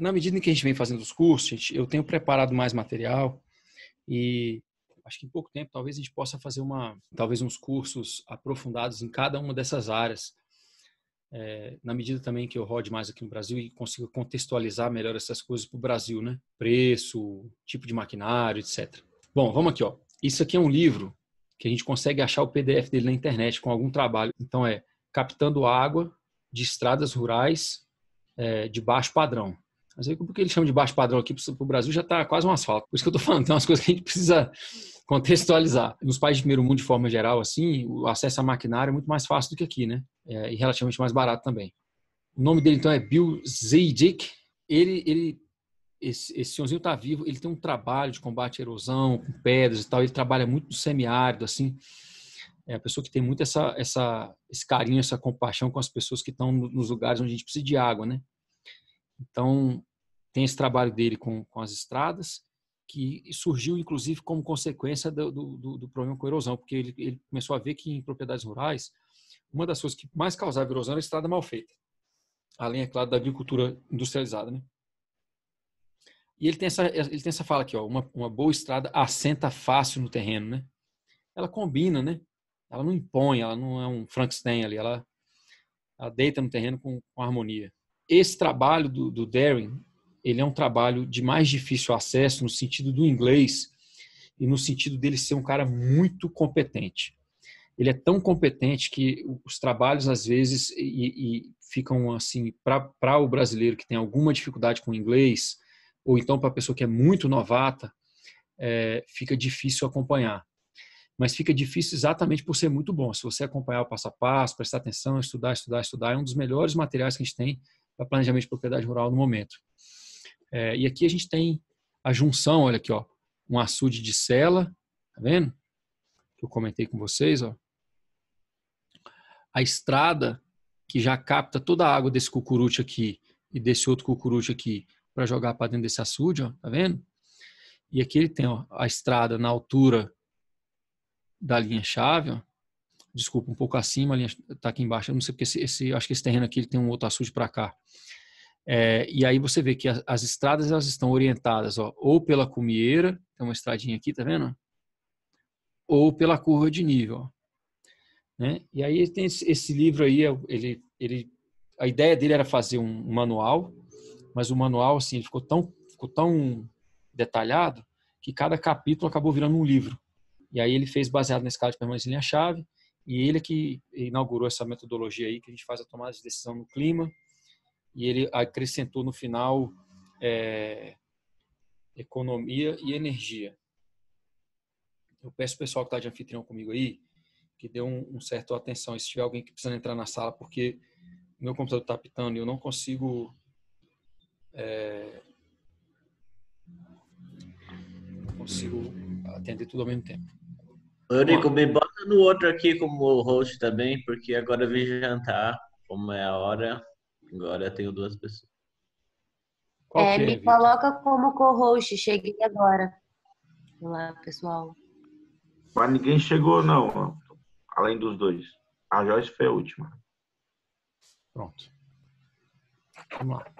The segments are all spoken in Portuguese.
na medida em que a gente vem fazendo os cursos, gente, eu tenho preparado mais material e acho que em pouco tempo talvez a gente possa fazer uma, talvez uns cursos aprofundados em cada uma dessas áreas. É, na medida também que eu rode mais aqui no Brasil e consiga contextualizar melhor essas coisas para o Brasil, né? Preço, tipo de maquinário, etc. Bom, vamos aqui, ó. Isso aqui é um livro que a gente consegue achar o PDF dele na internet com algum trabalho. Então é Captando Água de Estradas Rurais é, de Baixo Padrão. Mas aí, porque ele chama de baixo padrão aqui para o Brasil já está quase um asfalto. Por isso que eu estou falando, tem umas coisas que a gente precisa contextualizar. Nos países de primeiro mundo, de forma geral, assim, o acesso à maquinária é muito mais fácil do que aqui, né? É, e relativamente mais barato também. O nome dele, então, é Bill Zajic. Ele, ele, esse, esse senhorzinho tá vivo, ele tem um trabalho de combate à erosão, com pedras e tal. Ele trabalha muito no semiárido, assim. É a pessoa que tem muito essa, essa, esse carinho, essa compaixão com as pessoas que estão nos lugares onde a gente precisa de água, né? Então, tem esse trabalho dele com, com as estradas, que surgiu inclusive como consequência do, do, do problema com a erosão, porque ele, ele, começou a ver que em propriedades rurais, uma das coisas que mais causava erosão era a estrada mal feita, além, é claro, da agricultura industrializada. Né? E ele tem, essa, ele tem essa fala aqui, ó, uma, uma boa estrada assenta fácil no terreno, né? Ela combina, né? Ela não impõe, ela não é um Frankenstein ali, ela, ela deita no terreno com, com harmonia. Esse trabalho do, do Darren ele é um trabalho de mais difícil acesso no sentido do inglês e no sentido dele ser um cara muito competente. Ele é tão competente que os trabalhos, às vezes, e, e ficam assim, para o brasileiro que tem alguma dificuldade com inglês, ou então para a pessoa que é muito novata, é, fica difícil acompanhar. Mas fica difícil exatamente por ser muito bom. Se você acompanhar o passo a passo, prestar atenção, estudar, estudar, estudar, é um dos melhores materiais que a gente tem para planejamento de propriedade rural no momento. É, e aqui a gente tem a junção, olha aqui, ó, um açude de sela, tá vendo? Que eu comentei com vocês, ó. A estrada que já capta toda a água desse cucurute aqui e desse outro cucurute aqui para jogar para dentro desse açude, ó, tá vendo? E aqui ele tem ó, a estrada na altura da linha chave, ó. desculpa, um pouco acima, a linha está aqui embaixo, eu não sei porque esse, esse, acho que esse terreno aqui ele tem um outro açude para cá. É, e aí você vê que as, as estradas elas estão orientadas ó, ou pela cumieira, tem uma estradinha aqui, tá vendo? Ou pela curva de nível. Ó, né? E aí tem esse, esse livro aí, é ele, ele, a ideia dele era fazer um, um manual, mas o manual assim, ficou, tão, ficou tão detalhado que cada capítulo acabou virando um livro. E aí ele fez baseado na escala de permanência em linha-chave, e ele é que inaugurou essa metodologia aí que a gente faz a tomada de decisão no clima, e ele acrescentou no final é, economia e energia. Eu peço o pessoal que está de anfitrião comigo aí que dê um, um certo atenção. E se tiver alguém que precisa entrar na sala, porque meu computador está pitando e eu não consigo é, consigo atender tudo ao mesmo tempo. Eurico, me bota no outro aqui como host também, porque agora eu vim jantar, como é a hora. Agora eu tenho duas pessoas. Qual é, é me coloca como co-host, cheguei agora. Olá, pessoal. Mas ninguém chegou, não. Além dos dois. A Joyce foi a última. Pronto. Vamos lá.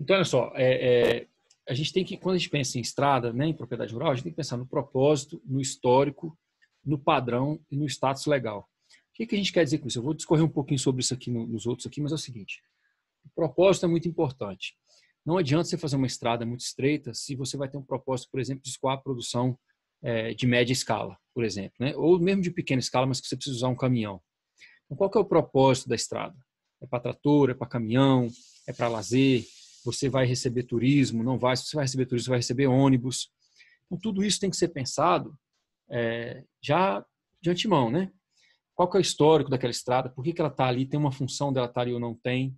Então, olha só. É, é, a gente tem que, quando a gente pensa em estrada, né, em propriedade rural, a gente tem que pensar no propósito, no histórico, no padrão e no status legal. O que, que a gente quer dizer com isso? Eu vou discorrer um pouquinho sobre isso aqui nos outros aqui, mas é o seguinte. O propósito é muito importante. Não adianta você fazer uma estrada muito estreita se você vai ter um propósito, por exemplo, de escoar a produção é, de média escala, por exemplo, né? ou mesmo de pequena escala, mas que você precisa usar um caminhão. Então, qual é o propósito da estrada? É para trator, é para caminhão, é para lazer, você vai receber turismo, não vai, se você vai receber turismo, você vai receber ônibus. Então, tudo isso tem que ser pensado é, já de antemão, né? Qual é o histórico daquela estrada? Por que, que ela está ali? Tem uma função dela estar tá ali ou não tem?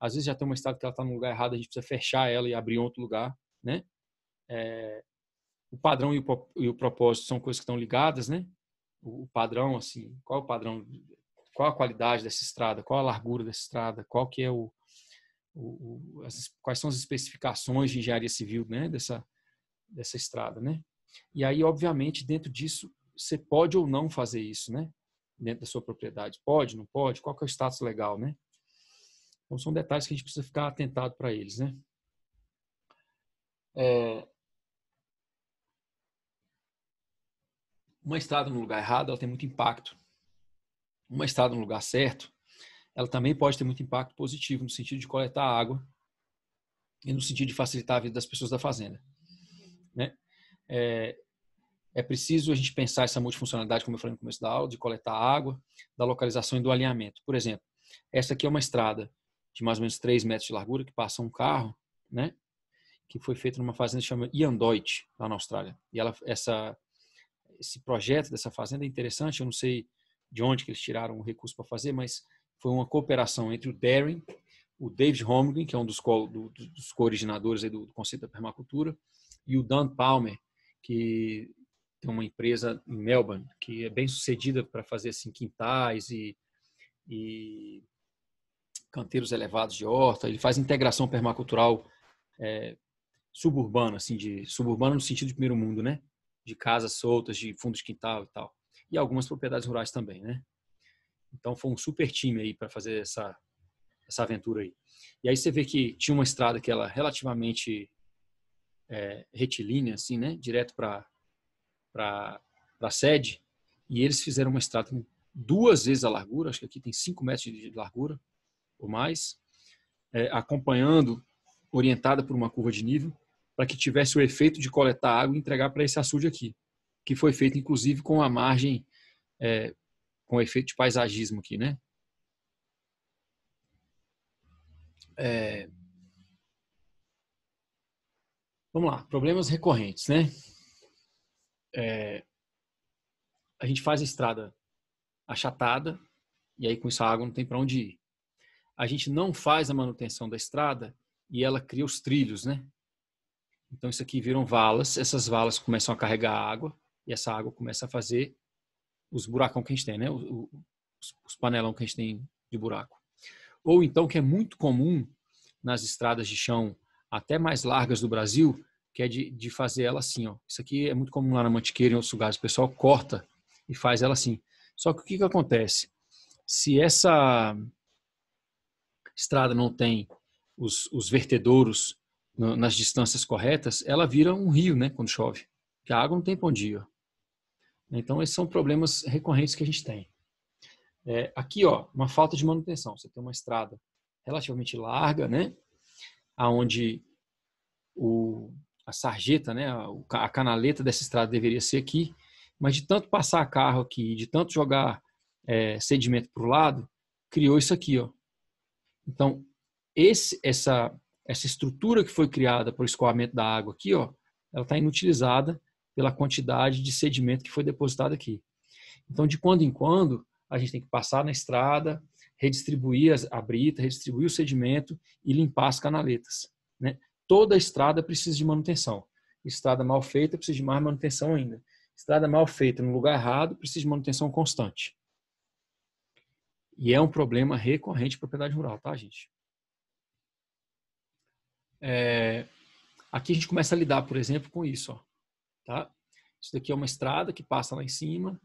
às vezes já tem uma estrada que ela está num lugar errado, a gente precisa fechar ela e abrir outro lugar, né? É, o padrão e o, e o, propósito são coisas que estão ligadas, né? O, o, padrão, assim, qual é o padrão, qual a qualidade dessa estrada, qual a largura dessa estrada, qual que é o, o as, quais são as especificações de engenharia civil, né? Dessa, dessa estrada, né? E aí, obviamente, dentro disso, você pode ou não fazer isso, né? Dentro da sua propriedade, pode, não pode? Qual que é o status legal, né? Então, são detalhes que a gente precisa ficar atentado para eles, né? É... Uma estrada no lugar errado, ela tem muito impacto. Uma estrada no lugar certo, ela também pode ter muito impacto positivo no sentido de coletar água e no sentido de facilitar a vida das pessoas da fazenda, né? É, é preciso a gente pensar essa multifuncionalidade, como eu falei no começo da aula, de coletar água, da localização e do alinhamento. Por exemplo, essa aqui é uma estrada de mais ou menos 3 metros de largura, que passa um carro, né? que foi feito numa fazenda chamada Yandoit, lá na Austrália. E ela, essa, esse projeto dessa fazenda é interessante, eu não sei de onde que eles tiraram o recurso para fazer, mas foi uma cooperação entre o Darren, o David Holmgren, que é um dos, co, do, dos co-originadores do, do conceito da permacultura, e o Dan Palmer, que tem uma empresa em Melbourne, que é bem sucedida para fazer assim, quintais e, e canteiros elevados de horta, ele faz integração permacultural é, suburbana, assim, de suburbana no sentido de primeiro mundo, né? De casas soltas, de fundos de quintal e tal. E algumas propriedades rurais também, né? Então foi um super time aí para fazer essa essa aventura aí. E aí você vê que tinha uma estrada que ela relativamente é, retilínea, assim, né? Direto para para a sede. E eles fizeram uma estrada com duas vezes a largura, acho que aqui tem 5 metros de largura, ou mais, é, acompanhando, orientada por uma curva de nível, para que tivesse o efeito de coletar água e entregar para esse açude aqui, que foi feito inclusive com a margem, é, com efeito de paisagismo aqui, né? É... Vamos lá, problemas recorrentes, né? É... A gente faz a estrada achatada e aí com isso a água não tem para onde ir a gente não faz a manutenção da estrada e ela cria os trilhos, né? Então isso aqui viram valas, essas valas começam a carregar água e essa água começa a fazer os buracão que a gente tem, né? Os, os panelão que a gente tem de buraco. Ou então que é muito comum nas estradas de chão até mais largas do Brasil, que é de, de fazer ela assim, ó. Isso aqui é muito comum lá na Mantiqueira e em outros lugares, o pessoal corta e faz ela assim. Só que o que, que acontece? Se essa estrada não tem os, os vertedouros no, nas distâncias corretas, ela vira um rio, né, quando chove. Porque a água não tem onde dia. Então, esses são problemas recorrentes que a gente tem. É, aqui, ó, uma falta de manutenção. Você tem uma estrada relativamente larga, né? Aonde o, a sarjeta, né, a canaleta dessa estrada deveria ser aqui, mas de tanto passar carro aqui, de tanto jogar é, sedimento para o lado, criou isso aqui, ó, então, esse, essa, essa estrutura que foi criada para o escoamento da água aqui, ó, ela está inutilizada pela quantidade de sedimento que foi depositado aqui. Então, de quando em quando, a gente tem que passar na estrada, redistribuir a brita, redistribuir o sedimento e limpar as canaletas. Né? Toda estrada precisa de manutenção. Estrada mal feita precisa de mais manutenção ainda. Estrada mal feita no lugar errado precisa de manutenção constante. E é um problema recorrente de propriedade rural, tá, gente? É, aqui a gente começa a lidar, por exemplo, com isso. Ó, tá? Isso daqui é uma estrada que passa lá em cima,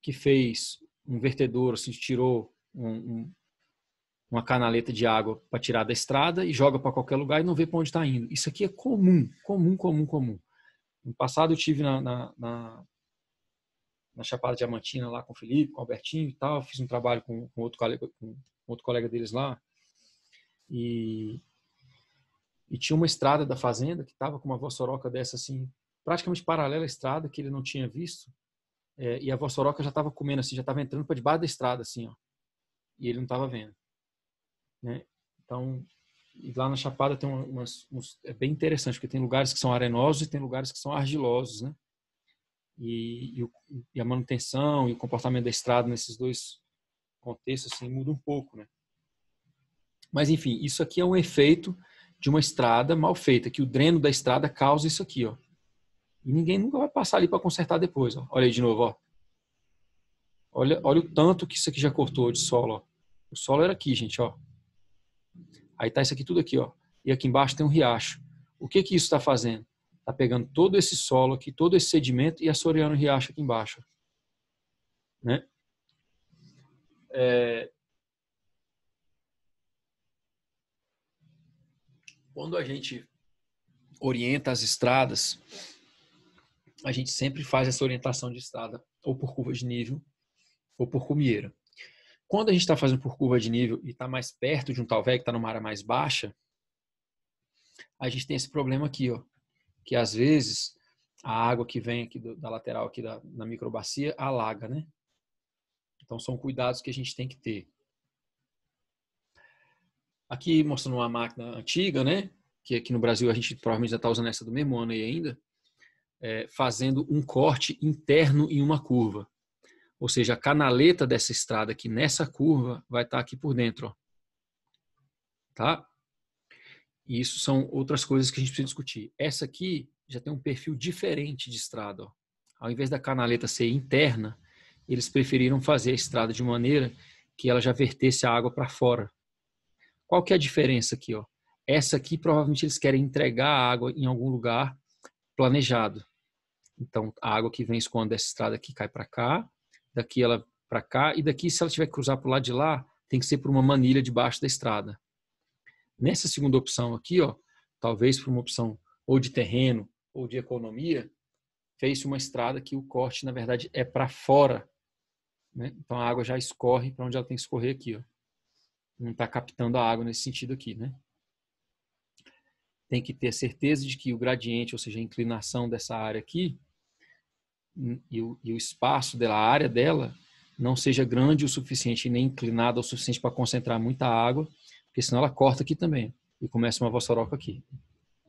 que fez um vertedor, assim, tirou um, um, uma canaleta de água para tirar da estrada e joga para qualquer lugar e não vê para onde está indo. Isso aqui é comum, comum, comum, comum. No passado eu tive na, na, na na Chapada Diamantina lá com o Felipe, com o Albertinho e tal. Fiz um trabalho com, com outro, colega, com outro colega deles lá. E, e tinha uma estrada da fazenda que estava com uma vossoroca dessa assim, praticamente paralela à estrada que ele não tinha visto. É, e a vossoroca já estava comendo assim, já estava entrando para debaixo da estrada assim, ó. E ele não estava vendo. Né? Então, e lá na Chapada tem umas, é bem interessante, porque tem lugares que são arenosos e tem lugares que são argilosos, né? e, e, e, a manutenção e o comportamento da estrada nesses dois contextos assim, muda um pouco, né? Mas enfim, isso aqui é um efeito de uma estrada mal feita, que o dreno da estrada causa isso aqui, ó. E ninguém nunca vai passar ali para consertar depois, ó. Olha aí de novo, ó. Olha, olha o tanto que isso aqui já cortou de solo, ó. O solo era aqui, gente, ó. Aí tá isso aqui tudo aqui, ó. E aqui embaixo tem um riacho. O que que isso está fazendo? está pegando todo esse solo aqui, todo esse sedimento e assoreando o riacho aqui embaixo. Né? É... Quando a gente orienta as estradas, a gente sempre faz essa orientação de estrada ou por curva de nível ou por cumieira. Quando a gente está fazendo por curva de nível e está mais perto de um talvé que está numa área mais baixa, a gente tem esse problema aqui, ó que às vezes a água que vem aqui do, da lateral aqui da, na microbacia alaga, né? Então são cuidados que a gente tem que ter. Aqui mostrando uma máquina antiga, né? Que aqui no Brasil a gente provavelmente já está usando essa do mesmo ano aí ainda, é, fazendo um corte interno em uma curva. Ou seja, a canaleta dessa estrada aqui nessa curva vai estar tá aqui por dentro, ó. tá? E isso são outras coisas que a gente precisa discutir. Essa aqui já tem um perfil diferente de estrada. Ó. Ao invés da canaleta ser interna, eles preferiram fazer a estrada de maneira que ela já vertesse a água para fora. Qual que é a diferença aqui? Ó? Essa aqui, provavelmente, eles querem entregar a água em algum lugar planejado. Então, a água que vem escondendo essa estrada aqui cai para cá, daqui ela para cá, e daqui, se ela tiver que cruzar para o lado de lá, tem que ser por uma manilha debaixo da estrada. Nessa segunda opção aqui, ó, talvez por uma opção ou de terreno ou de economia, fez uma estrada que o corte, na verdade, é para fora. Né? Então a água já escorre para onde ela tem que escorrer aqui. Ó. Não está captando a água nesse sentido aqui. Né? Tem que ter certeza de que o gradiente, ou seja, a inclinação dessa área aqui, hum, e o, e o espaço dela, a área dela, não seja grande o suficiente nem inclinada o suficiente para concentrar muita água porque senão ela corta aqui também e começa uma vossoroca aqui,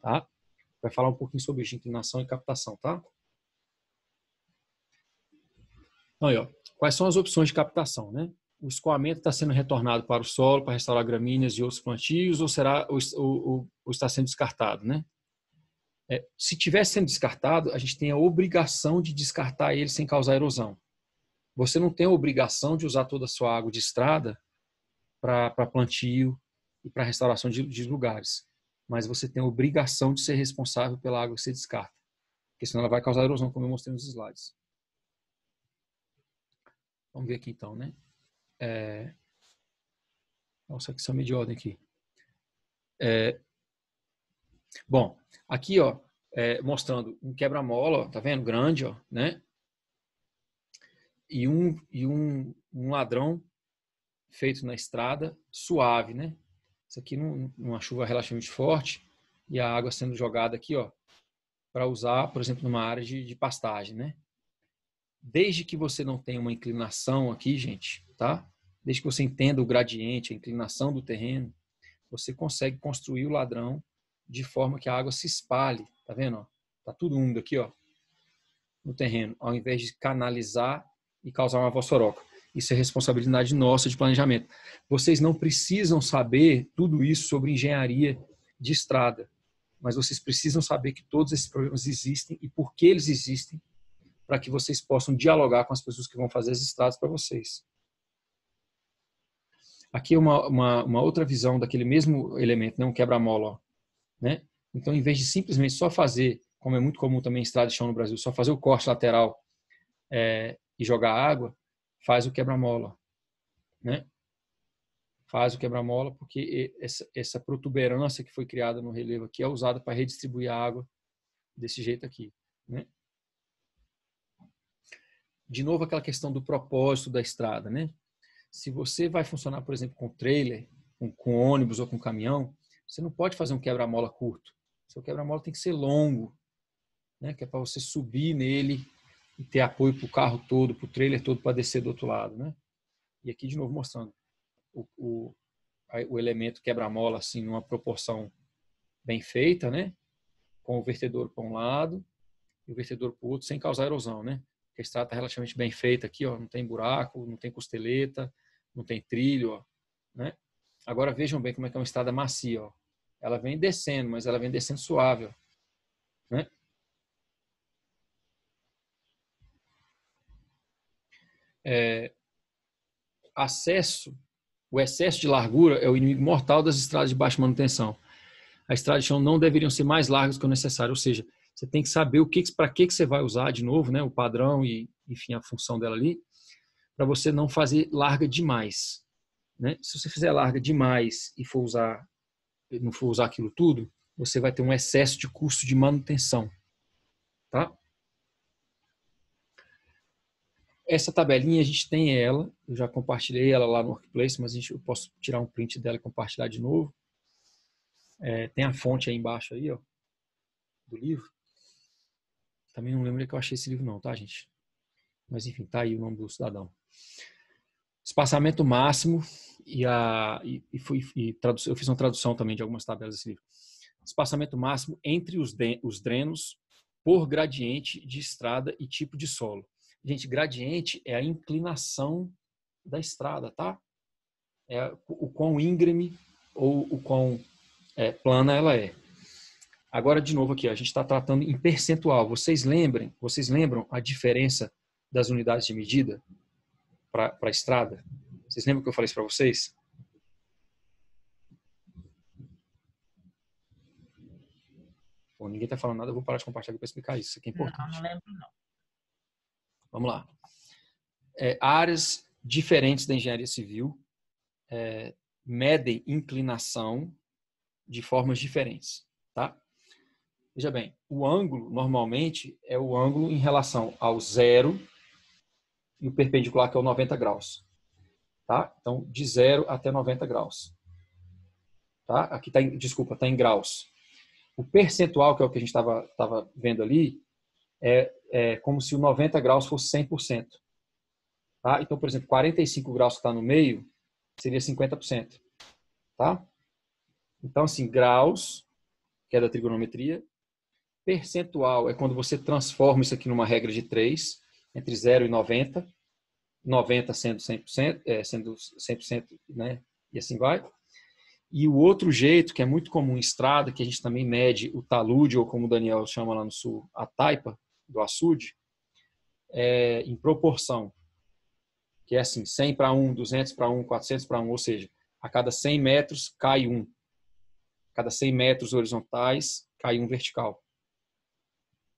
tá? Vai falar um pouquinho sobre inclinação e captação, tá? Então, aí, ó, quais são as opções de captação, né? O escoamento está sendo retornado para o solo para restaurar gramíneas e outros plantios ou será o está sendo descartado, né? É, se estiver sendo descartado, a gente tem a obrigação de descartar ele sem causar erosão. Você não tem a obrigação de usar toda a sua água de estrada para plantio, e para restauração de, de, lugares. Mas você tem a obrigação de ser responsável pela água que você descarta, porque senão ela vai causar erosão, como eu mostrei nos slides. Vamos ver aqui então, né? É... Nossa, que são de ordem aqui. É... Bom, aqui ó, é, mostrando um quebra-mola, tá vendo? Grande, ó, né? E um, e um, um ladrão feito na estrada, suave, né? Isso aqui numa chuva relativamente forte e a água sendo jogada aqui, ó, para usar, por exemplo, numa área de, de pastagem, né? Desde que você não tenha uma inclinação aqui, gente, tá? Desde que você entenda o gradiente, a inclinação do terreno, você consegue construir o ladrão de forma que a água se espalhe, tá vendo? Tá tudo úmido aqui, ó, no terreno, ao invés de canalizar e causar uma vossoroca. Isso é responsabilidade nossa de planejamento. Vocês não precisam saber tudo isso sobre engenharia de estrada, mas vocês precisam saber que todos esses problemas existem e por que eles existem, para que vocês possam dialogar com as pessoas que vão fazer as estradas para vocês. Aqui é uma, uma, uma, outra visão daquele mesmo elemento, né? um quebra-mola. Né? Então, em vez de simplesmente só fazer, como é muito comum também em estrada de chão no Brasil, só fazer o corte lateral é, e jogar água, faz o quebra-mola, né? Faz o quebra-mola porque essa, essa protuberância que foi criada no relevo aqui é usada para redistribuir a água desse jeito aqui, né? De novo aquela questão do propósito da estrada, né? Se você vai funcionar, por exemplo, com trailer, com, com ônibus ou com caminhão, você não pode fazer um quebra-mola curto. Seu quebra-mola tem que ser longo, né? Que é para você subir nele e ter apoio para o carro todo, para o trailer todo para descer do outro lado, né? E aqui de novo mostrando o, o, o elemento quebra-mola assim numa proporção bem feita, né? Com o vertedor para um lado e o vertedor para o outro sem causar erosão, né? a estrada está relativamente bem feita aqui, ó, não tem buraco, não tem costeleta, não tem trilho, ó, né? Agora vejam bem como é que é uma estrada macia, ó. Ela vem descendo, mas ela vem descendo suave, ó, né? é, acesso, o excesso de largura é o inimigo mortal das estradas de baixa manutenção. As estradas de chão não deveriam ser mais largas que o necessário, ou seja, você tem que saber o que para que, que você vai usar de novo, né, o padrão e enfim a função dela ali, para você não fazer larga demais. Né? Se você fizer larga demais e for usar, não for usar aquilo tudo, você vai ter um excesso de custo de manutenção, tá? Essa tabelinha a gente tem ela, eu já compartilhei ela lá no Workplace, mas a gente, eu posso tirar um print dela e compartilhar de novo. É, tem a fonte aí embaixo aí, ó, do livro. Também não lembro que eu achei esse livro não, tá, gente? Mas enfim, tá aí o nome do cidadão. Espaçamento máximo e a e, e, fui, e tradução, eu fiz uma tradução também de algumas tabelas desse livro. Espaçamento máximo entre os, de, os drenos por gradiente de estrada e tipo de solo. Gente, gradiente é a inclinação da estrada, tá? É o quão íngreme ou o quão é, plana ela é. Agora, de novo aqui, a gente está tratando em percentual. Vocês lembrem, vocês lembram a diferença das unidades de medida para a estrada? Vocês lembram que eu falei isso para vocês? Bom, ninguém está falando nada, eu vou parar de compartilhar para explicar isso. Isso aqui é importante. Não, não lembro não. Vamos lá. É, áreas diferentes da engenharia civil é, medem inclinação de formas diferentes, tá? Veja bem, o ângulo normalmente é o ângulo em relação ao zero e o perpendicular que é o 90 graus, tá? Então de zero até 90 graus, tá? Aqui tá, em, desculpa, tá em graus. O percentual que é o que a gente estava vendo ali é, é como se o 90 graus fosse 100%. Tá? Então, por exemplo, 45 graus que está no meio seria 50%. Tá? Então, assim, graus, que é da trigonometria, percentual é quando você transforma isso aqui numa regra de 3, entre 0 e 90, 90 sendo 100%, é, sendo 100% né? e assim vai. E o outro jeito, que é muito comum em estrada, que a gente também mede o talude, ou como o Daniel chama lá no sul, a taipa, do açude é, em proporção, que é assim, 100 para 1, 200 para 1, 400 para 1, ou seja, a cada 100 metros cai um. A cada 100 metros horizontais cai um vertical.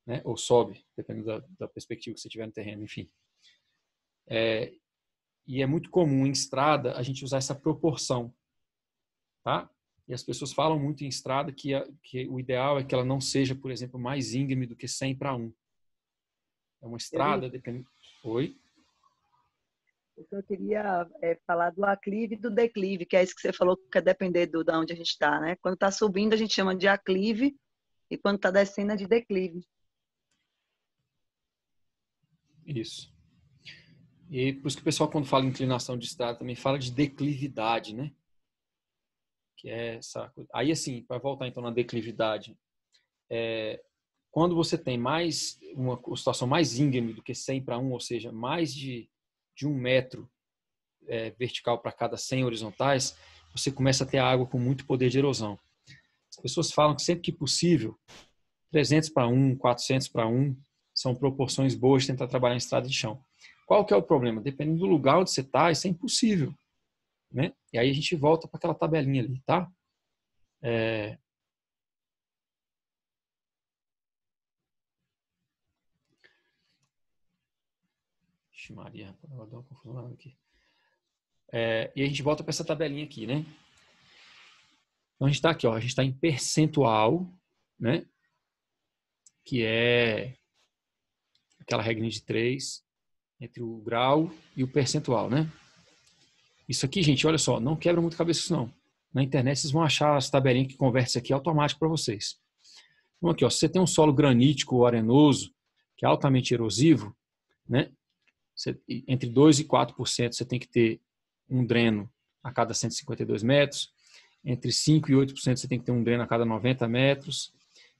Né? Ou sobe, dependendo da, da perspectiva que você tiver no terreno, enfim. É, e é muito comum em estrada a gente usar essa proporção. Tá? E as pessoas falam muito em estrada que, a, que o ideal é que ela não seja, por exemplo, mais íngreme do que 100 para 1. É uma estrada, eu... depende. Oi? Eu queria é, falar do aclive e do declive, que é isso que você falou, que é depender do, de onde a gente está, né? Quando está subindo, a gente chama de aclive, e quando está descendo, é de declive. Isso. E é por isso que o pessoal, quando fala inclinação de estrada, também fala de declividade, né? Que é essa coisa. Aí, assim, para voltar então na declividade, é, quando você tem mais uma situação mais íngreme do que 100 para 1, ou seja, mais de, de um metro é, vertical para cada 100 horizontais, você começa a ter água com muito poder de erosão. As pessoas falam que sempre que possível, 300 para 1, 400 para 1, são proporções boas de tentar trabalhar em estrada de chão. Qual que é o problema? Dependendo do lugar onde você está, isso é impossível. Né? E aí a gente volta para aquela tabelinha ali, tá? É, Vixe Maria, agora deu uma confusão aqui. É, e a gente volta para essa tabelinha aqui, né? Então a gente está aqui, ó, a gente está em percentual, né? Que é aquela regra de 3 entre o grau e o percentual, né? Isso aqui, gente, olha só, não quebra muito cabeça isso não. Na internet vocês vão achar as tabelinhas que conversam aqui automático para vocês. Então aqui, ó, se você tem um solo granítico ou arenoso, que é altamente erosivo, né? Você, entre 2% e 4% você tem que ter um dreno a cada 152 metros. Entre 5% e 8% você tem que ter um dreno a cada 90 metros.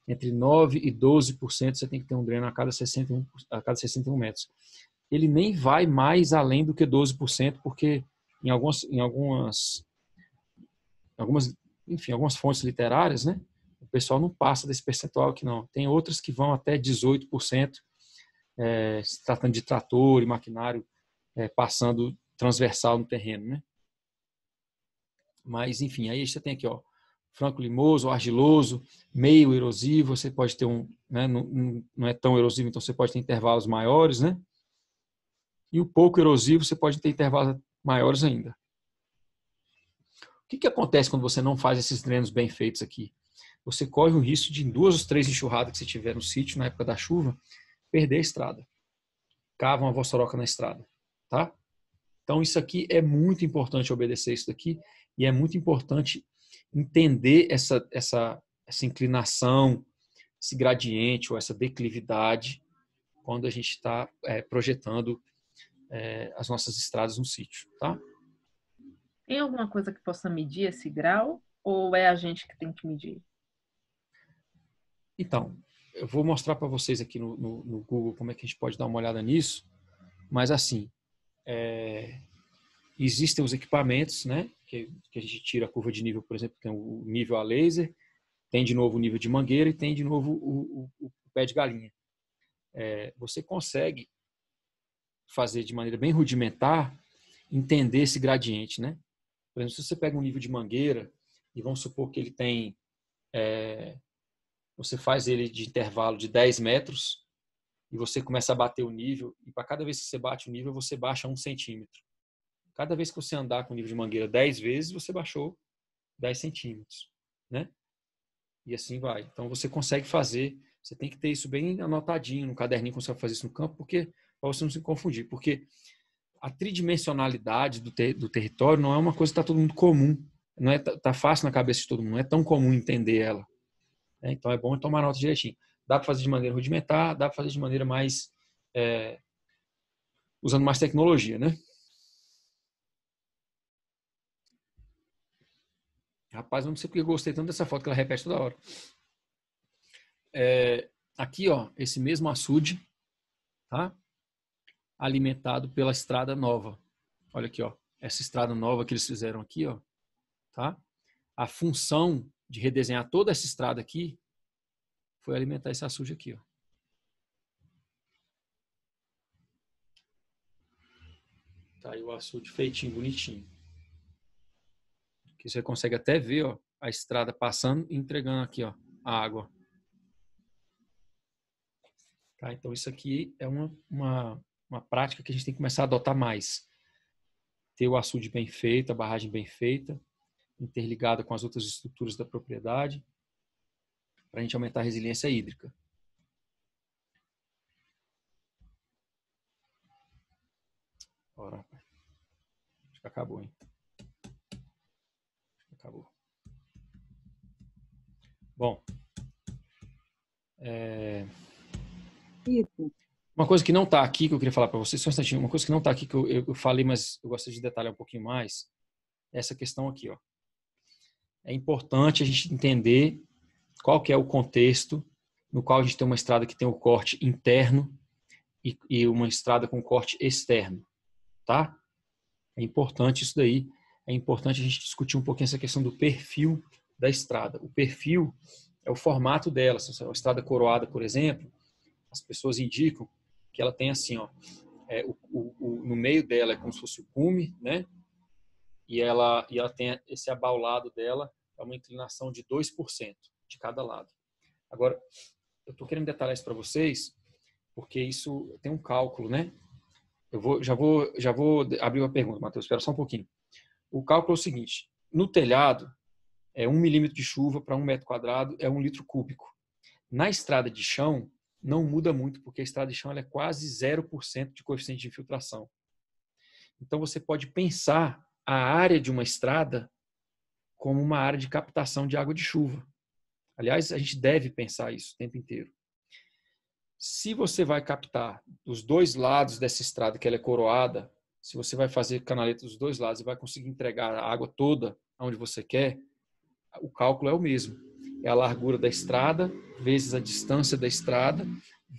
Entre 9% e 12% você tem que ter um dreno a cada 61, a cada 61 metros. Ele nem vai mais além do que 12%, porque em algumas, em algumas, algumas, enfim, algumas fontes literárias, né? O pessoal não passa desse percentual aqui, não. Tem outras que vão até 18%, é, se tratando de trator e maquinário é, passando transversal no terreno, né? Mas, enfim, aí você tem aqui, ó, franco limoso, argiloso, meio erosivo, você pode ter um, né, não, não é tão erosivo, então você pode ter intervalos maiores, né? E o pouco erosivo, você pode ter intervalos maiores ainda. O que, que acontece quando você não faz esses drenos bem feitos aqui? Você corre o risco de, em duas ou três enxurradas que você tiver no sítio na época da chuva, perder a estrada. Cavam a vossoroca na estrada, tá? Então isso aqui é muito importante obedecer isso daqui e é muito importante entender essa essa essa inclinação, esse gradiente ou essa declividade quando a gente está é, projetando é, as nossas estradas no sítio, tá? Tem alguma coisa que possa medir esse grau ou é a gente que tem que medir? Então, eu vou mostrar para vocês aqui no, no, no, Google como é que a gente pode dar uma olhada nisso, mas assim, é, existem os equipamentos, né, que, que, a gente tira a curva de nível, por exemplo, tem o nível a laser, tem de novo o nível de mangueira e tem de novo o, o, o pé de galinha. É, você consegue fazer de maneira bem rudimentar entender esse gradiente, né? Por exemplo, se você pega um nível de mangueira e vamos supor que ele tem é, você faz ele de intervalo de 10 metros e você começa a bater o nível. E para cada vez que você bate o nível, você baixa um centímetro. Cada vez que você andar com o nível de mangueira 10 vezes, você baixou 10 centímetros, né? E assim vai. Então você consegue fazer. Você tem que ter isso bem anotadinho no caderninho quando você vai fazer isso no campo, porque para você não se confundir, porque a tridimensionalidade do, ter, do território não é uma coisa que está todo mundo comum. Não é tá, tá fácil na cabeça de todo mundo. Não é tão comum entender ela. Né? Então é bom tomar nota direitinho. Dá para fazer de maneira rudimentar, dá para fazer de maneira mais. É, usando mais tecnologia, né? Rapaz, não sei porque eu gostei tanto dessa foto que ela repete toda hora. É, aqui, ó, esse mesmo açude, tá? Alimentado pela estrada nova. Olha aqui, ó. Essa estrada nova que eles fizeram aqui, ó. Tá? A função de redesenhar toda essa estrada aqui foi alimentar essa açude aqui, ó. Tá aí o açude feitinho, bonitinho. Que você consegue até ver, ó, a estrada passando e entregando aqui, ó, a água. Tá, então isso aqui é uma, uma, uma prática que a gente tem que começar a adotar mais. Ter o açude bem feito, a barragem bem feita, interligada com as outras estruturas da propriedade, para a gente aumentar a resiliência hídrica. Ora, acho que acabou, hein? acabou. Bom. É... Uma coisa que não está aqui, que eu queria falar para vocês, só um instantinho, uma coisa que não está aqui, que eu, eu, falei, mas eu gostaria de detalhar um pouquinho mais, é essa questão aqui, ó é importante a gente entender qual que é o contexto no qual a gente tem uma estrada que tem o um corte interno e, e uma estrada com corte externo, tá? É importante isso daí. É importante a gente discutir um pouquinho essa questão do perfil da estrada. O perfil é o formato dela. Se é uma estrada coroada, por exemplo, as pessoas indicam que ela tem assim, ó, é, o, o, o, no meio dela é como se fosse o cume, né? e ela, e ela tem esse abaulado dela, é uma inclinação de 2% de cada lado. Agora, eu estou querendo detalhar isso para vocês, porque isso tem um cálculo, né? Eu vou, já, vou, já vou abrir uma pergunta, Matheus, espera só um pouquinho. O cálculo é o seguinte: no telhado, é um milímetro de chuva para um metro quadrado é um litro cúbico. Na estrada de chão, não muda muito, porque a estrada de chão é quase 0% de coeficiente de infiltração. Então, você pode pensar a área de uma estrada como uma área de captação de água de chuva. Aliás, a gente deve pensar isso o tempo inteiro. Se você vai captar os dois lados dessa estrada que ela é coroada, se você vai fazer canaleta dos dois lados e vai conseguir entregar a água toda aonde você quer, o cálculo é o mesmo. É a largura da estrada vezes a distância da estrada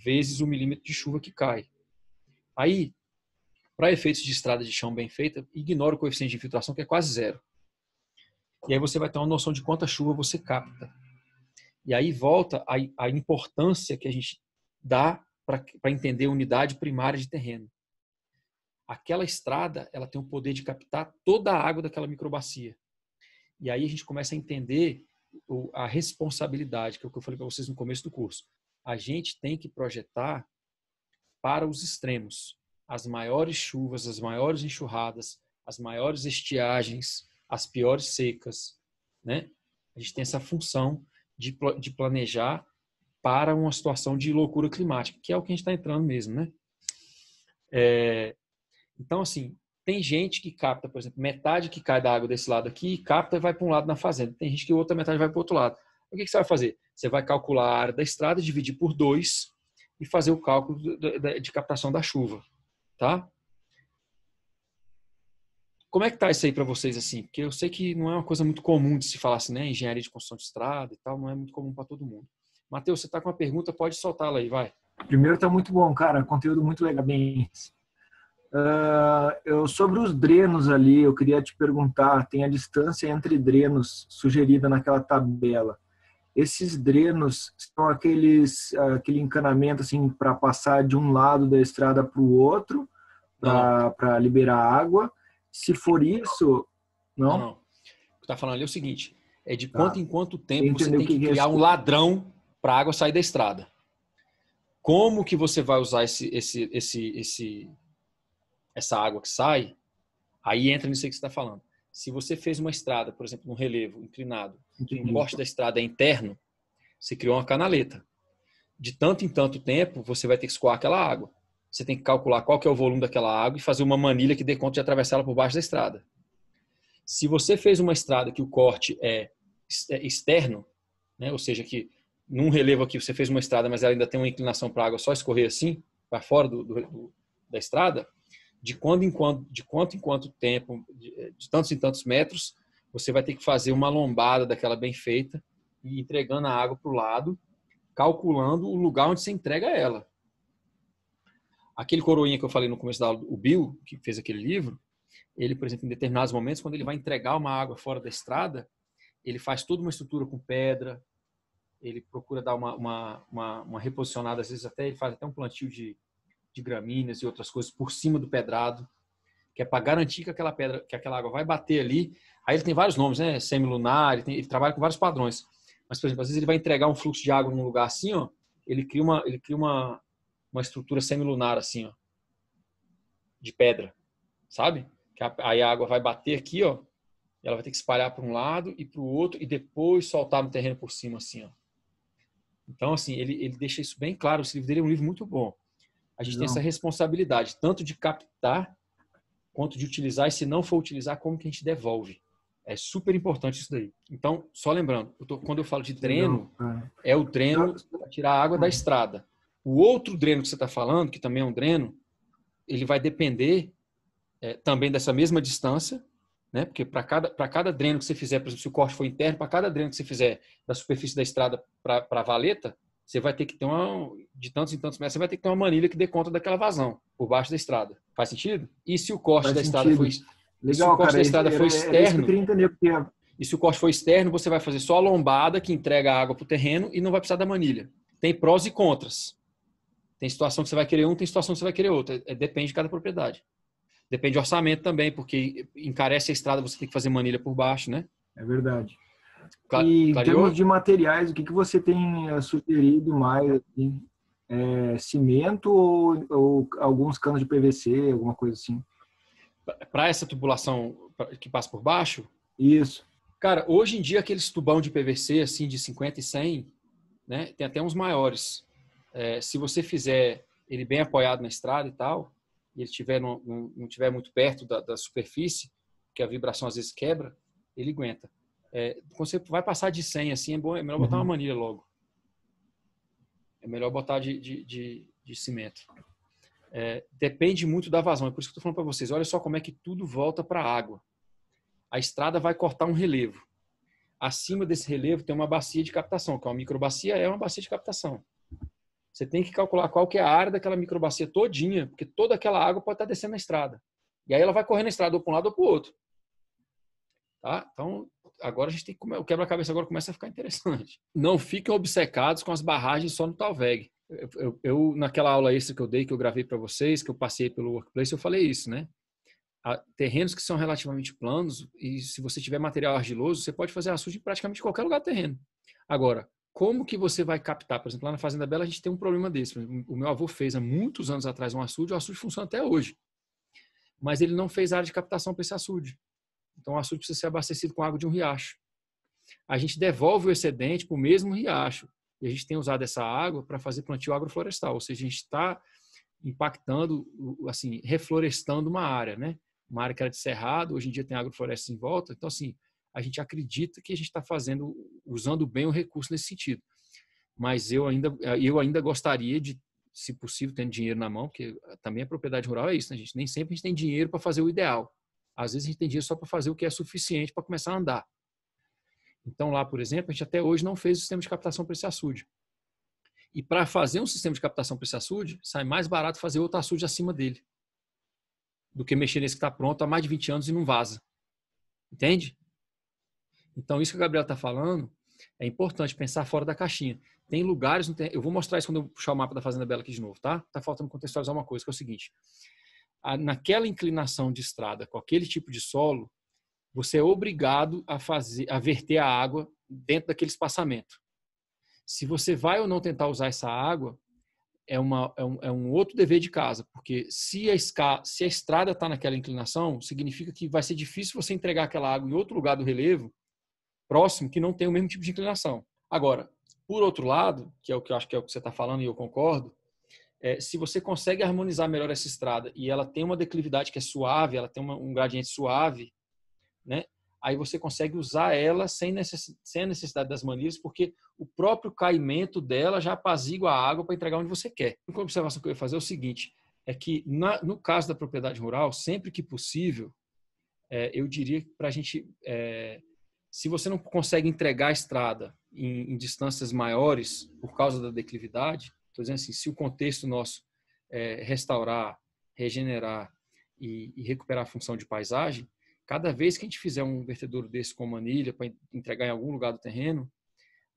vezes o milímetro de chuva que cai. Aí, para efeitos de estrada de chão bem feita, ignora o coeficiente de infiltração, que é quase zero. E aí você vai ter uma noção de quanta chuva você capta. E aí volta a, a importância que a gente dá para entender a unidade primária de terreno. Aquela estrada ela tem o poder de captar toda a água daquela microbacia. E aí a gente começa a entender a responsabilidade, que é o que eu falei para vocês no começo do curso. A gente tem que projetar para os extremos as maiores chuvas, as maiores enxurradas, as maiores estiagens, as piores secas, né? A gente tem essa função de, de planejar para uma situação de loucura climática, que é o que a gente está entrando mesmo, né? É, então, assim, tem gente que capta, por exemplo, metade que cai da água desse lado aqui, capta e vai para um lado na fazenda. Tem gente que outra metade vai para o outro lado. O que, que, você vai fazer? Você vai calcular a área da estrada, dividir por dois e fazer o cálculo de captação da chuva tá? Como é que tá isso aí para vocês assim? Porque eu sei que não é uma coisa muito comum de se falar assim, né? Engenharia de construção de estrada e tal, não é muito comum para todo mundo. Matheus, você tá com uma pergunta, pode soltá-la aí, vai. Primeiro tá muito bom, cara, conteúdo muito legal, bem. Uh, eu, sobre os drenos ali, eu queria te perguntar, tem a distância entre drenos sugerida naquela tabela. Esses drenos são aqueles aquele encanamento assim para passar de um lado da estrada para o outro para liberar água. Se for isso, não. não, não. O que está falando ali é o seguinte: é de tá. quanto tá. em quanto tempo você tem que, que criar um ladrão para a água sair da estrada. Como que você vai usar esse, esse, esse, esse, essa água que sai? Aí entra nisso que você está falando se você fez uma estrada, por exemplo, um relevo inclinado, e o corte da estrada é interno, você criou uma canaleta. De tanto em tanto tempo, você vai ter que escoar aquela água. Você tem que calcular qual que é o volume daquela água e fazer uma manilha que dê conta de atravessar ela por baixo da estrada. Se você fez uma estrada que o corte é, é externo, né, ou seja, que num relevo aqui você fez uma estrada, mas ela ainda tem uma inclinação para a água só escorrer assim, para fora do, do, da estrada, de quando em quando, de quanto em quanto tempo, de, eh, de tantos em tantos metros, você vai ter que fazer uma lombada daquela bem feita e entregando a água para o lado, calculando o lugar onde você entrega ela. Aquele coroinha que eu falei no começo da aula, o Bill, que fez aquele livro, ele, por exemplo, em determinados momentos, quando ele vai entregar uma água fora da estrada, ele faz toda uma estrutura com pedra, ele procura dar uma, uma, uma, uma reposicionada, às vezes até ele faz até um plantio de, de gramíneas e outras coisas por cima do pedrado, que é para garantir que aquela pedra, que aquela água vai bater ali. Aí ele tem vários nomes, né? Semilunar, ele, tem, ele trabalha com vários padrões. Mas, por exemplo, às vezes ele vai entregar um fluxo de água num lugar assim, ó, ele cria uma, ele cria uma, uma estrutura semilunar assim, ó, de pedra, sabe? Que a, aí a água vai bater aqui, ó, ela vai ter que espalhar para um lado e para o outro e depois soltar no terreno por cima assim, ó. Então, assim, ele, ele deixa isso bem claro. Esse livro dele é um livro muito bom. A gente não. tem essa responsabilidade, tanto de captar quanto de utilizar, e se não for utilizar, como que a gente devolve. É super importante isso daí. Então, só lembrando, eu tô, quando eu falo de dreno, é. é o dreno para tirar a água da estrada. O outro dreno que você está falando, que também é um dreno, ele vai depender é, também dessa mesma distância, né? Porque para cada, cada dreno que você fizer, por exemplo, se o corte for interno, para cada dreno que você fizer da superfície da estrada para a valeta, você vai ter que ter uma, de tantos e tantos metros, você vai ter que ter uma manilha que dê conta daquela vazão por baixo da estrada. Faz sentido? E se o corte Faz da sentido. estrada foi Legal, se o corte cara, da estrada é, foi é, é externo, e se o corte for externo, você vai fazer só a lombada que entrega a água para o terreno e não vai precisar da manilha. Tem prós e contras. Tem situação que você vai querer um, tem situação que você vai querer outro. É, depende de cada propriedade. Depende do orçamento também, porque encarece a estrada, você tem que fazer manilha por baixo, né? É verdade. Cla e clareou? em termos de materiais, o que, que você tem eh, sugerido mais? Assim? É, cimento ou, ou, alguns canos de PVC, alguma coisa assim? Para essa tubulação que passa por baixo? Isso. Cara, hoje em dia aqueles tubão de PVC assim de 50 e 100, né? Tem até uns maiores. É, se você fizer ele bem apoiado na estrada e tal, e ele tiver não, não, não tiver muito perto da, da superfície, que a vibração às vezes quebra, ele aguenta. É, quando você vai passar de 100, assim, é, bom, é melhor botar uhum. uma manilha logo. É melhor botar de, de, de, de cimento. É, depende muito da vazão. É por isso que eu estou falando para vocês. Olha só como é que tudo volta para a água. A estrada vai cortar um relevo. Acima desse relevo tem uma bacia de captação, que é uma microbacia, é uma bacia de captação. Você tem que calcular qual que é a área daquela microbacia todinha, porque toda aquela água pode estar descendo na estrada. E aí ela vai correndo na estrada, ou para um lado ou para o outro. Tá? Então, agora a gente tem que, o quebra-cabeça agora começa a ficar interessante. Não fiquem obcecados com as barragens só no Talveg. Eu, eu, eu naquela aula extra que eu dei, que eu gravei para vocês, que eu passei pelo workplace, eu falei isso, né? Há terrenos que são relativamente planos e se você tiver material argiloso, você pode fazer açude em praticamente qualquer lugar do terreno. Agora, como que você vai captar? Por exemplo, lá na Fazenda Bela a gente tem um problema desse. O meu avô fez há muitos anos atrás um açude, o açude funciona até hoje. Mas ele não fez área de captação para esse açude. Então, o açude precisa ser abastecido com água de um riacho. A gente devolve o excedente para o mesmo riacho. E a gente tem usado essa água para fazer plantio agroflorestal, ou seja, a gente está impactando, assim, reflorestando uma área, né? Uma área que era de cerrado, hoje em dia tem agroflorestas em volta. Então, assim, a gente acredita que a gente está fazendo, usando bem o recurso nesse sentido. Mas eu ainda, eu ainda gostaria de, se possível, tendo dinheiro na mão, porque também a propriedade rural é isso, né, gente? Nem sempre a gente tem dinheiro para fazer o ideal. Às vezes a gente tem dinheiro só para fazer o que é suficiente para começar a andar. Então, lá, por exemplo, a gente até hoje não fez o sistema de captação para esse açude. E para fazer um sistema de captação para esse açude, sai mais barato fazer outro açude acima dele do que mexer nesse que está pronto há mais de 20 anos e não vaza. Entende? Então, isso que a Gabriela está falando é importante pensar fora da caixinha. Tem lugares, eu vou mostrar isso quando eu puxar o mapa da Fazenda Bela aqui de novo, tá? Tá faltando contextualizar uma coisa, que é o seguinte: naquela inclinação de estrada, com aquele tipo de solo, você é obrigado a fazer, a verter a água dentro daquele espaçamento. Se você vai ou não tentar usar essa água, é, uma, é, um, é um outro dever de casa, porque se a, esca, se a estrada está naquela inclinação, significa que vai ser difícil você entregar aquela água em outro lugar do relevo, próximo, que não tem o mesmo tipo de inclinação. Agora, por outro lado, que é o que eu acho que é o que você está falando e eu concordo, é, se você consegue harmonizar melhor essa estrada e ela tem uma declividade que é suave, ela tem uma, um gradiente suave, né? Aí você consegue usar ela sem, necess, sem a necessidade das manilhas, porque o próprio caimento dela já apazigua a água para entregar onde você quer. Uma observação que eu ia fazer é o seguinte: é que na, no caso da propriedade rural, sempre que possível, é, eu diria para a gente, é, se você não consegue entregar a estrada em, em, distâncias maiores por causa da declividade, Estou dizendo assim, se o contexto nosso é, restaurar, regenerar e, e, recuperar a função de paisagem, cada vez que a gente fizer um vertedouro desse com manilha para entregar em algum lugar do terreno,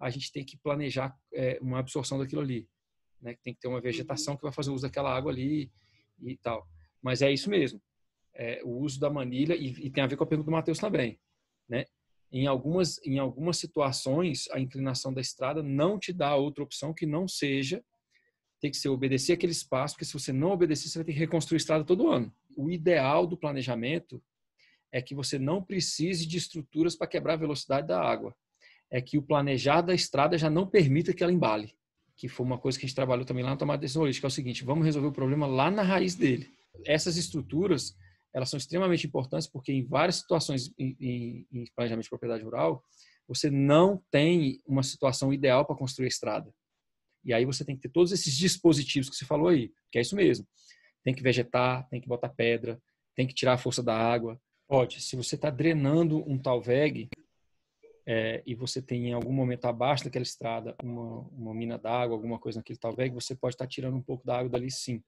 a gente tem que planejar é, uma absorção daquilo ali. Né? Tem que ter uma vegetação que vai fazer uso daquela água ali e tal. Mas é isso mesmo. É, o uso da manilha, e, e, tem a ver com a pergunta do Matheus também. Né? Em, algumas, em algumas situações, a inclinação da estrada não te dá outra opção que não seja tem que ser obedecer aquele espaço, porque se você não obedecer, você vai ter que reconstruir a estrada todo ano. O ideal do planejamento é que você não precise de estruturas para quebrar a velocidade da água. É que o planejar da estrada já não permita que ela embale. Que foi uma coisa que a gente trabalhou também lá na tomada de decisão holística. É o seguinte, vamos resolver o problema lá na raiz dele. Essas estruturas, elas são extremamente importantes porque em várias situações em, em, em planejamento de propriedade rural, você não tem uma situação ideal para construir a estrada. E aí você tem que ter todos esses dispositivos que você falou aí, que é isso mesmo. Tem que vegetar, tem que botar pedra, tem que tirar a força da água. Pode, se você está drenando um talveg é, e você tem em algum momento abaixo daquela estrada uma, uma mina d'água, alguma coisa naquele talveg, você pode estar tá tirando um pouco da água dali sim.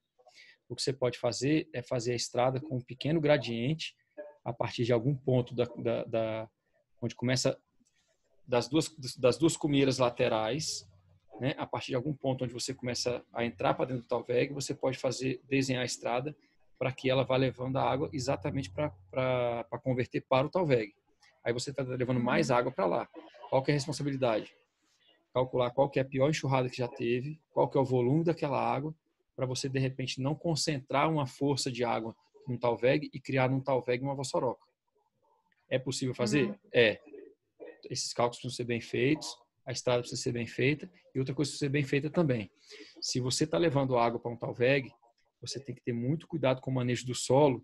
O que você pode fazer é fazer a estrada com um pequeno gradiente a partir de algum ponto da, da, da onde começa das duas das duas cumeiras laterais né? A partir de algum ponto onde você começa a entrar para dentro do talveg, você pode fazer desenhar a estrada para que ela vá levando a água exatamente para converter para o talveg. Aí você está levando mais uhum. água para lá. Qual que é a responsabilidade? Calcular qual que é a pior enxurrada que já teve, qual que é o volume daquela água, para você de repente não concentrar uma força de água no talveg e criar num talveg uma vossoroca. É possível fazer? Uhum. É. Esses cálculos precisam ser bem feitos, a estrada precisa ser bem feita e outra coisa precisa ser bem feita também. Se você está levando água para um talveg, você tem que ter muito cuidado com o manejo do solo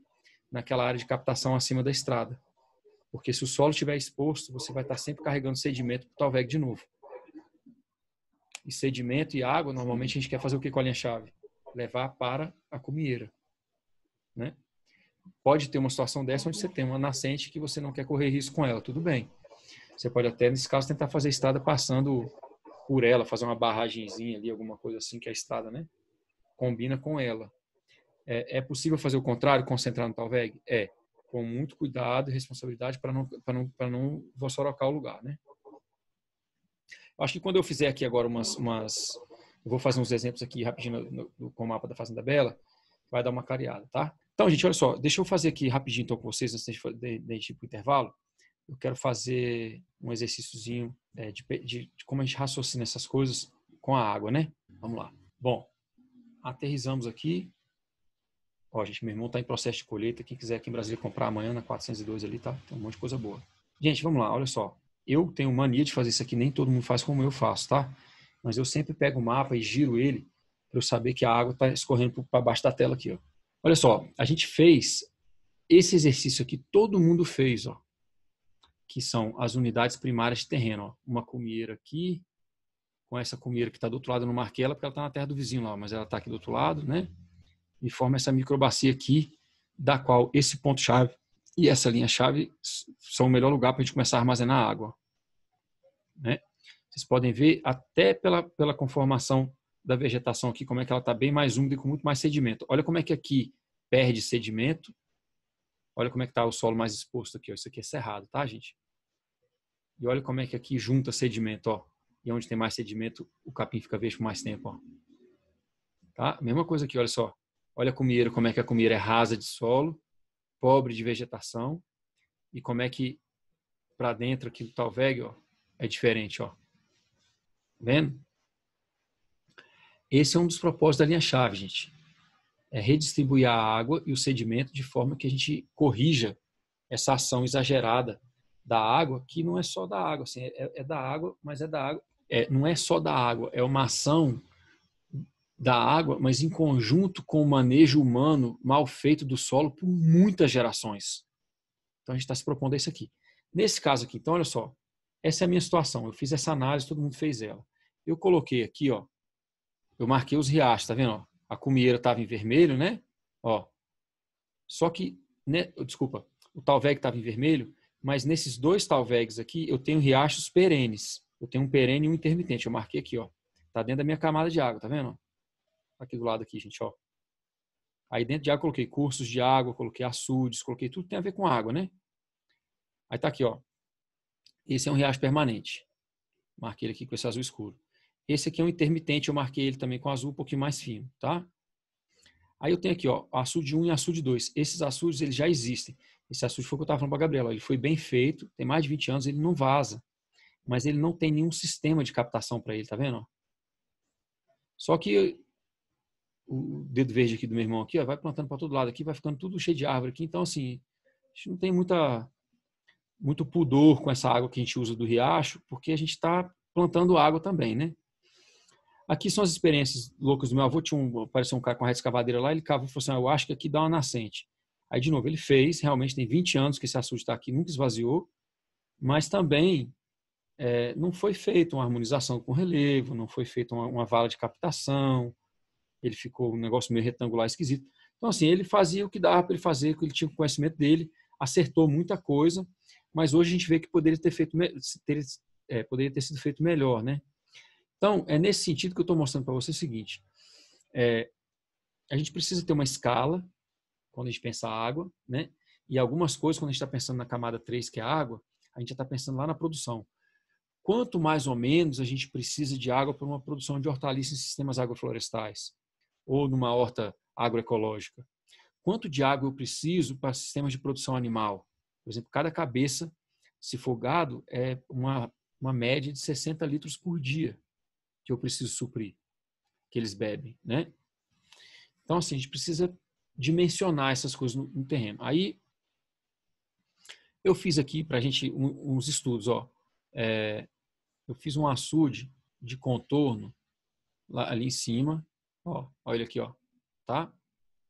naquela área de captação acima da estrada. Porque se o solo estiver exposto, você vai estar tá sempre carregando sedimento para o talveg de novo. E sedimento e água, normalmente a gente quer fazer o que com a linha-chave? Levar para a comieira. Né? Pode ter uma situação dessa onde você tem uma nascente que você não quer correr risco com ela, tudo bem. Você pode até, nesse caso, tentar fazer a estrada passando por ela, fazer uma barragemzinha ali, alguma coisa assim, que a estrada né, combina com ela. É, é possível fazer o contrário, concentrar no Talveg? É, com muito cuidado e responsabilidade para não, pra não, não vossorocar o lugar, né? Acho que quando eu fizer aqui agora umas... umas vou fazer uns exemplos aqui rapidinho no, no, com o mapa da Fazenda Bela, vai dar uma clareada, tá? Então, gente, olha só, deixa eu fazer aqui rapidinho então com vocês, antes de, de, de ir para o intervalo, eu quero fazer um exercíciozinho é, de, de, de, como a gente raciocina essas coisas com a água, né? Vamos lá. Bom, aterrizamos aqui. Ó, gente, meu irmão está em processo de colheita. Quem quiser aqui em Brasília comprar amanhã na 402 ali, tá? Tem um monte de coisa boa. Gente, vamos lá, olha só. Eu tenho mania de fazer isso aqui, nem todo mundo faz como eu faço, tá? Mas eu sempre pego o mapa e giro ele para eu saber que a água está escorrendo para baixo da tela aqui, ó. Olha só, a gente fez esse exercício aqui, todo mundo fez, ó que são as unidades primárias de terreno. Ó. Uma comieira aqui, com essa comieira que está do outro lado, eu não marquei ela porque ela está na terra do vizinho lá, mas ela está aqui do outro lado, né? E forma essa microbacia aqui, da qual esse ponto-chave e essa linha-chave são o melhor lugar para a gente começar a armazenar água. Né? Vocês podem ver até pela, pela conformação da vegetação aqui, como é que ela está bem mais úmida e com muito mais sedimento. Olha como é que aqui perde sedimento. Olha como é que está o solo mais exposto aqui. Ó. Isso aqui é cerrado, tá, gente? E olha como é que aqui junta sedimento, ó. E onde tem mais sedimento, o capim fica verde por mais tempo, ó. Tá? Mesma coisa aqui, olha só. Olha a comieira, como é que a comieira é rasa de solo, pobre de vegetação, e como é que para dentro aqui do talveg, ó, é diferente, ó. Vendo? Esse é um dos propósitos da linha chave, gente. É redistribuir a água e o sedimento de forma que a gente corrija essa ação exagerada da água, que não é só da água, assim, é, é da água, mas é da água, é, não é só da água, é uma ação da água, mas em conjunto com o manejo humano mal feito do solo por muitas gerações. Então a gente está se propondo isso aqui. Nesse caso aqui, então, olha só, essa é a minha situação. Eu fiz essa análise, todo mundo fez ela. Eu coloquei aqui, ó, eu marquei os riachos, tá vendo? Ó, a cumieira estava em vermelho, né? Ó, só que, né, desculpa, o talveg estava em vermelho, mas nesses dois talvegs aqui eu tenho riachos perenes. Eu tenho um perene e um intermitente. Eu marquei aqui, ó. Tá dentro da minha camada de água, tá vendo? Aqui do lado aqui, gente, ó. Aí dentro de água eu coloquei cursos de água, coloquei açudes, coloquei tudo que tem a ver com água, né? Aí tá aqui, ó. Esse é um riacho permanente. Marquei ele aqui com esse azul escuro. Esse aqui é um intermitente, eu marquei ele também com azul um pouquinho mais fino, tá? Aí eu tenho aqui, ó, açude 1 e açude 2. Esses açudes, eles já existem. Esse açude foi o que eu estava falando para a Gabriela. Ele foi bem feito, tem mais de 20 anos, ele não vaza. Mas ele não tem nenhum sistema de captação para ele, tá vendo? Só que o dedo verde aqui do meu irmão aqui, ó, vai plantando para todo lado aqui, vai ficando tudo cheio de árvore aqui. Então, assim, a gente não tem muita, muito pudor com essa água que a gente usa do riacho, porque a gente está plantando água também, né? Aqui são as experiências loucas do meu avô. Tinha um, apareceu um cara com a escavadeira lá, ele cavou e falou assim: ah, Eu acho que aqui dá uma nascente. Aí, de novo, ele fez, realmente tem 20 anos que esse assunto está aqui, nunca esvaziou, mas também é, não foi feita uma harmonização com relevo, não foi feita uma, uma vala de captação, ele ficou um negócio meio retangular esquisito. Então, assim, ele fazia o que dava para ele fazer, o que ele tinha o conhecimento dele, acertou muita coisa, mas hoje a gente vê que poderia ter, feito, ter, é, poderia ter sido feito melhor, né? Então, é nesse sentido que eu estou mostrando para você o seguinte, é, a gente precisa ter uma escala, quando a gente pensa água, né? E algumas coisas, quando a gente está pensando na camada 3, que é água, a gente já está pensando lá na produção. Quanto mais ou menos a gente precisa de água para uma produção de hortaliças em sistemas agroflorestais ou numa horta agroecológica? Quanto de água eu preciso para sistemas de produção animal? Por exemplo, cada cabeça, se for gado, é uma, uma média de 60 litros por dia que eu preciso suprir, que eles bebem, né? Então, assim, a gente precisa dimensionar essas coisas no, no terreno. Aí eu fiz aqui para a gente um, uns estudos, ó. É, eu fiz um açude de contorno lá, ali em cima, ó, olha aqui, ó, tá?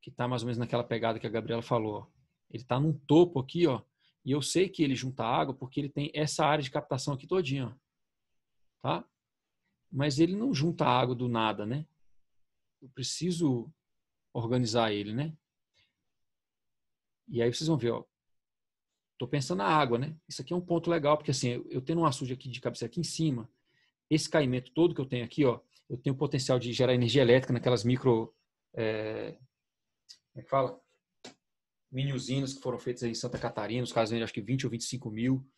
Que tá mais ou menos naquela pegada que a Gabriela falou. Ó. Ele tá num topo aqui, ó, e eu sei que ele junta água porque ele tem essa área de captação aqui todinha, ó, tá? Mas ele não junta água do nada, né? Eu preciso organizar ele, né? E aí vocês vão ver, ó. Tô pensando na água, né? Isso aqui é um ponto legal, porque assim, eu tenho um açude aqui de cabeça aqui em cima. Esse caimento todo que eu tenho aqui, ó, eu tenho potencial de gerar energia elétrica naquelas micro. É, como é que fala? Mini usinas que foram feitas em Santa Catarina, os caras vendem acho que 20 ou 25 mil.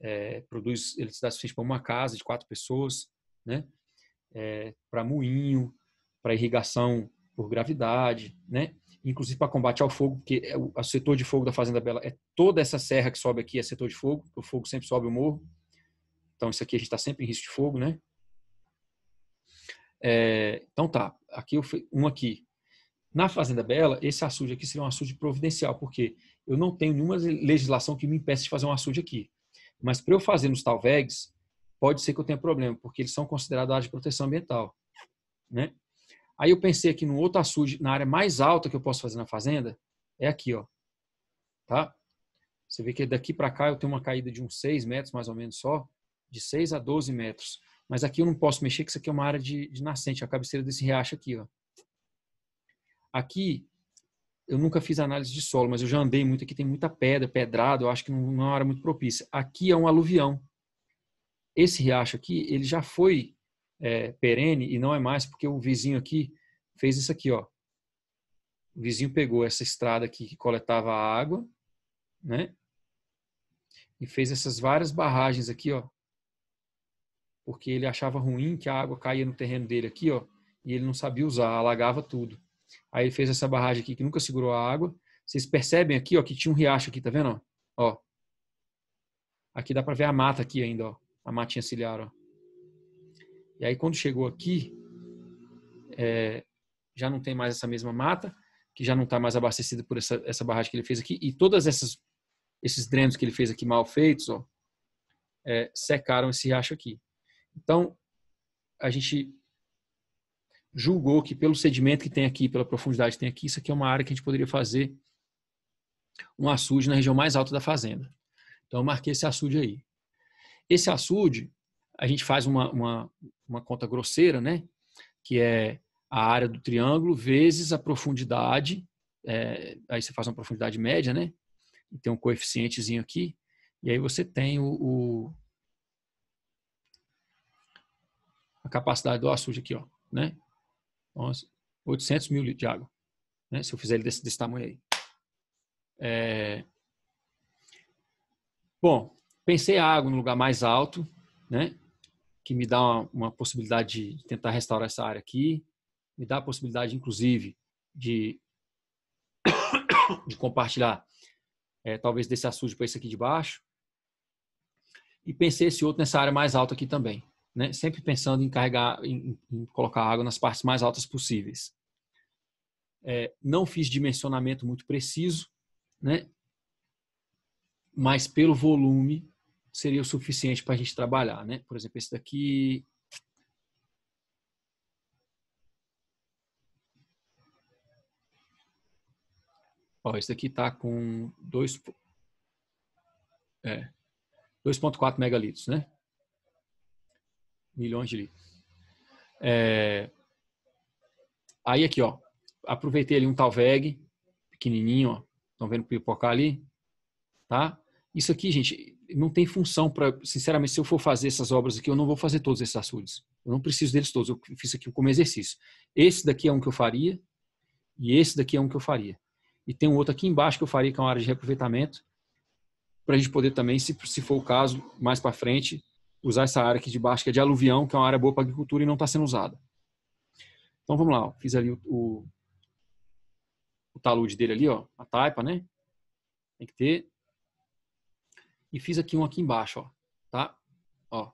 É, produz eletricidade suficiente para uma casa de quatro pessoas, né? É, para moinho, para irrigação por gravidade, né? inclusive para combate ao fogo, porque é o setor de fogo da Fazenda Bela é toda essa serra que sobe aqui é setor de fogo, o fogo sempre sobe o morro. Então isso aqui a gente está sempre em risco de fogo, né? É, então tá, aqui eu um aqui. Na Fazenda Bela, esse açude aqui seria um açude providencial, porque eu não tenho nenhuma legislação que me impeça de fazer um açude aqui. Mas para eu fazer nos talvegs, pode ser que eu tenha problema, porque eles são considerados área de proteção ambiental, né? Aí eu pensei aqui no outro açude, na área mais alta que eu posso fazer na fazenda, é aqui, ó. Tá? Você vê que daqui para cá eu tenho uma caída de uns 6 metros, mais ou menos só, de 6 a 12 metros. Mas aqui eu não posso mexer, que isso aqui é uma área de, de nascente, é a cabeceira desse riacho aqui, ó. Aqui, eu nunca fiz análise de solo, mas eu já andei muito aqui, tem muita pedra, pedrado, eu acho que não, não é uma área muito propícia. Aqui é um aluvião. Esse riacho aqui, ele já foi é, perene e não é mais porque o vizinho aqui fez isso aqui, ó. O vizinho pegou essa estrada aqui que coletava a água, né? E fez essas várias barragens aqui, ó. Porque ele achava ruim que a água caía no terreno dele aqui, ó, e ele não sabia usar, alagava tudo. Aí ele fez essa barragem aqui que nunca segurou a água. Vocês percebem aqui, ó, que tinha um riacho aqui, tá vendo? Ó. Aqui dá para ver a mata aqui ainda, ó. A matinha ciliar, ó. E aí, quando chegou aqui, é, já não tem mais essa mesma mata, que já não está mais abastecida por essa, essa barragem que ele fez aqui. E todas essas esses drenos que ele fez aqui mal feitos, ó, é, secaram esse riacho aqui. Então, a gente julgou que pelo sedimento que tem aqui, pela profundidade que tem aqui, isso aqui é uma área que a gente poderia fazer um açude na região mais alta da fazenda. Então, eu marquei esse açude aí. Esse açude, a gente faz uma, uma, uma conta grosseira, né? Que é a área do triângulo vezes a profundidade. É, aí você faz uma profundidade média, né? E tem um coeficientezinho aqui. E aí você tem o, o a capacidade do açude aqui, ó, né? 800 mil litros de água. Né? Se eu fizer ele desse, desse tamanho aí. É... Bom, pensei a água no lugar mais alto, né? que me dá uma, uma possibilidade de tentar restaurar essa área aqui, me dá a possibilidade, inclusive, de, de compartilhar é, talvez desse açude para esse aqui de baixo. E pensei esse outro nessa área mais alta aqui também. Né? Sempre pensando em carregar, em, em colocar água nas partes mais altas possíveis. É, não fiz dimensionamento muito preciso, né? mas pelo volume seria o suficiente para a gente trabalhar, né? Por exemplo, esse daqui Ó, esse daqui está com 2, é, 2.4 megalitros, né? Milhões de litros. É, aí aqui, ó, aproveitei ali um talveg pequenininho, ó, estão vendo pipocar ali, tá? Isso aqui, gente, não tem função para, sinceramente, se eu for fazer essas obras aqui, eu não vou fazer todos esses açudes. Eu não preciso deles todos, eu fiz aqui como exercício. Esse daqui é um que eu faria, e esse daqui é um que eu faria. E tem um outro aqui embaixo que eu faria, que é uma área de reaproveitamento, para a gente poder também, se, se for o caso, mais para frente, usar essa área aqui de baixo, que é de aluvião, que é uma área boa para agricultura e não está sendo usada. Então vamos lá, fiz ali o, o, o talude dele ali, ó, a taipa, né? Tem que ter e fiz aqui um aqui embaixo, ó, tá? Ó.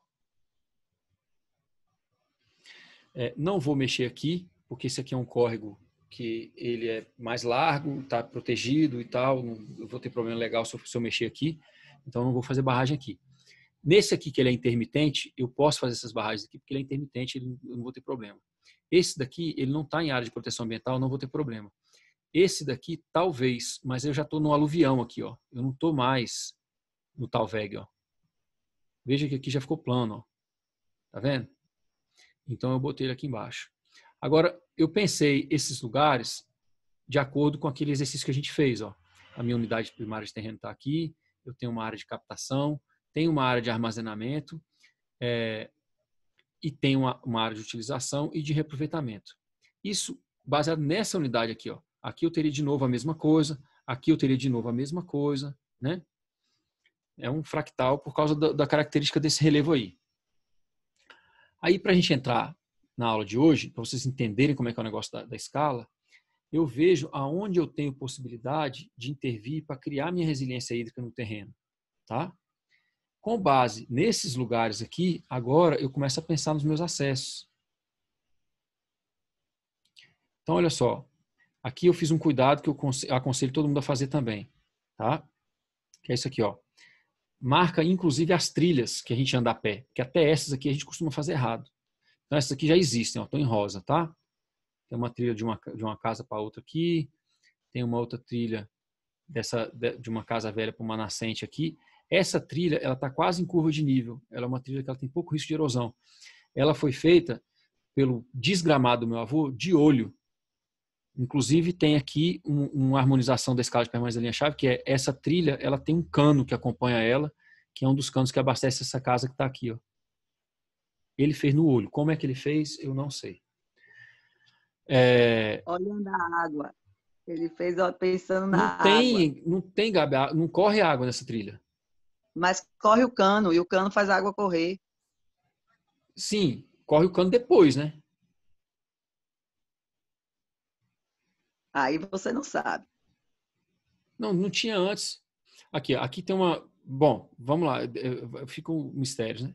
É, não vou mexer aqui, porque esse aqui é um córrego que ele é mais largo, está protegido e tal, não, eu vou ter problema legal se eu, se eu mexer aqui, então não vou fazer barragem aqui. Nesse aqui que ele é intermitente, eu posso fazer essas barragens aqui, porque ele é intermitente, ele, eu não vou ter problema. Esse daqui, ele não está em área de proteção ambiental, não vou ter problema. Esse daqui, talvez, mas eu já estou no aluvião aqui, ó. Eu não estou mais no tal VEG. Ó. Veja que aqui já ficou plano. Ó. Tá vendo? Então eu botei ele aqui embaixo. Agora, eu pensei esses lugares de acordo com aquele exercício que a gente fez. Ó. A minha unidade primária de terreno está aqui, eu tenho uma área de captação, tenho uma área de armazenamento é, e tenho uma, uma área de utilização e de reaproveitamento. Isso baseado nessa unidade aqui. Ó. Aqui eu teria de novo a mesma coisa, aqui eu teria de novo a mesma coisa, né? É um fractal por causa da, da característica desse relevo aí. Aí, para a gente entrar na aula de hoje, para vocês entenderem como é que é o negócio da, da escala, eu vejo aonde eu tenho possibilidade de intervir para criar minha resiliência hídrica no terreno, tá? Com base nesses lugares aqui, agora eu começo a pensar nos meus acessos. Então, olha só, aqui eu fiz um cuidado que eu aconselho todo mundo a fazer também, tá? Que é isso aqui, ó marca inclusive as trilhas que a gente anda a pé, que até essas aqui a gente costuma fazer errado. Então essas aqui já existem, estão em rosa, tá? Tem uma trilha de uma, de uma casa para outra aqui, tem uma outra trilha dessa de uma casa velha para uma nascente aqui. Essa trilha ela está quase em curva de nível, ela é uma trilha que ela tem pouco risco de erosão. Ela foi feita pelo desgramado meu avô de olho, Inclusive, tem aqui um, uma harmonização da escala de permanência da linha-chave, que é essa trilha, ela tem um cano que acompanha ela, que é um dos canos que abastece essa casa que está aqui. Ó. Ele fez no olho. Como é que ele fez? Eu não sei. É... Olhando a água. Ele fez ó, pensando na não tem, água. Não tem, Gabi, não corre água nessa trilha. Mas corre o cano, e o cano faz a água correr. Sim, corre o cano depois, né? Aí você não sabe. Não, não tinha antes. Aqui, aqui tem uma. Bom, vamos lá. É, é, Ficam mistérios, né?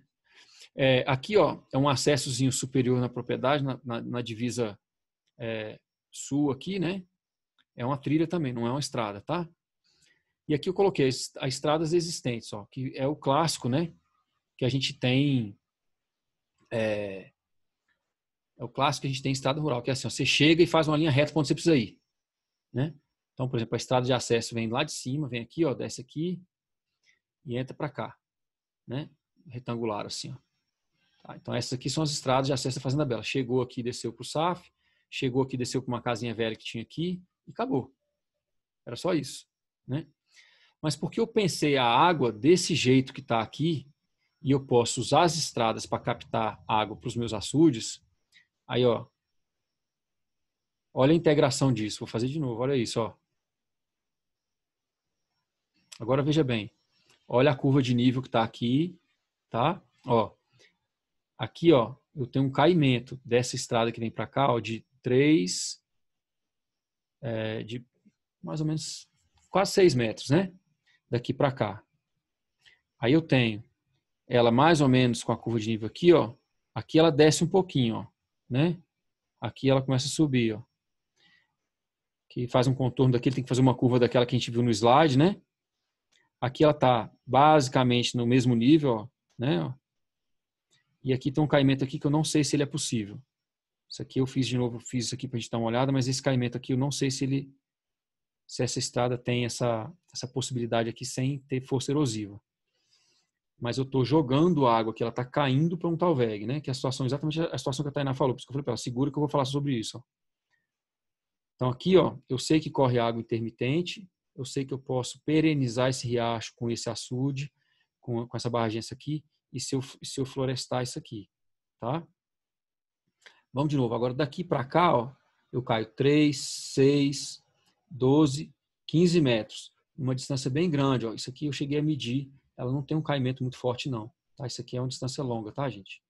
É, aqui, ó, é um acessozinho superior na propriedade, na, na, na divisa é, sul aqui, né? É uma trilha também, não é uma estrada, tá? E aqui eu coloquei as, as estradas existentes, ó, que é o clássico, né? Que a gente tem. É, é o clássico que a gente tem em estrada rural, que é assim, ó, você chega e faz uma linha reta para onde você precisa ir. Né? Então, por exemplo, a estrada de acesso vem lá de cima, vem aqui, ó, desce aqui e entra para cá, né? Retangular assim, ó. Tá, então essas aqui são as estradas de acesso da Fazenda Bela. Chegou aqui, desceu para o SAF, chegou aqui, desceu para uma casinha velha que tinha aqui e acabou. Era só isso, né? Mas porque eu pensei a água desse jeito que está aqui e eu posso usar as estradas para captar água para os meus açudes, aí ó, Olha a integração disso. Vou fazer de novo. Olha isso. Ó. Agora veja bem. Olha a curva de nível que está aqui. Tá? Ó, aqui ó, eu tenho um caimento dessa estrada que vem para cá ó, de 3, é, de mais ou menos quase 6 metros, né? Daqui para cá. Aí eu tenho ela mais ou menos com a curva de nível aqui, ó. Aqui ela desce um pouquinho, ó, né? Aqui ela começa a subir, ó que faz um contorno daquele, tem que fazer uma curva daquela que a gente viu no slide, né? Aqui ela está basicamente no mesmo nível, ó, né? E aqui tem um caimento aqui que eu não sei se ele é possível. Isso aqui eu fiz de novo, fiz isso aqui para a gente dar uma olhada, mas esse caimento aqui eu não sei se ele, se essa estrada tem essa, essa possibilidade aqui sem ter força erosiva. Mas eu estou jogando água que ela está caindo para um talveg, né? Que é a situação exatamente a situação que a Tainá falou, porque eu falei para ela, segura que eu vou falar sobre isso. Ó. Então aqui, ó, eu sei que corre água intermitente, eu sei que eu posso perenizar esse riacho com esse açude, com, com essa barragem essa aqui, e se eu, se eu florestar isso aqui, tá? Vamos de novo. Agora daqui para cá, ó, eu caio 3, 6, 12, 15 metros. Uma distância bem grande, ó. Isso aqui eu cheguei a medir. Ela não tem um caimento muito forte, não. Tá? Isso aqui é uma distância longa, tá, gente?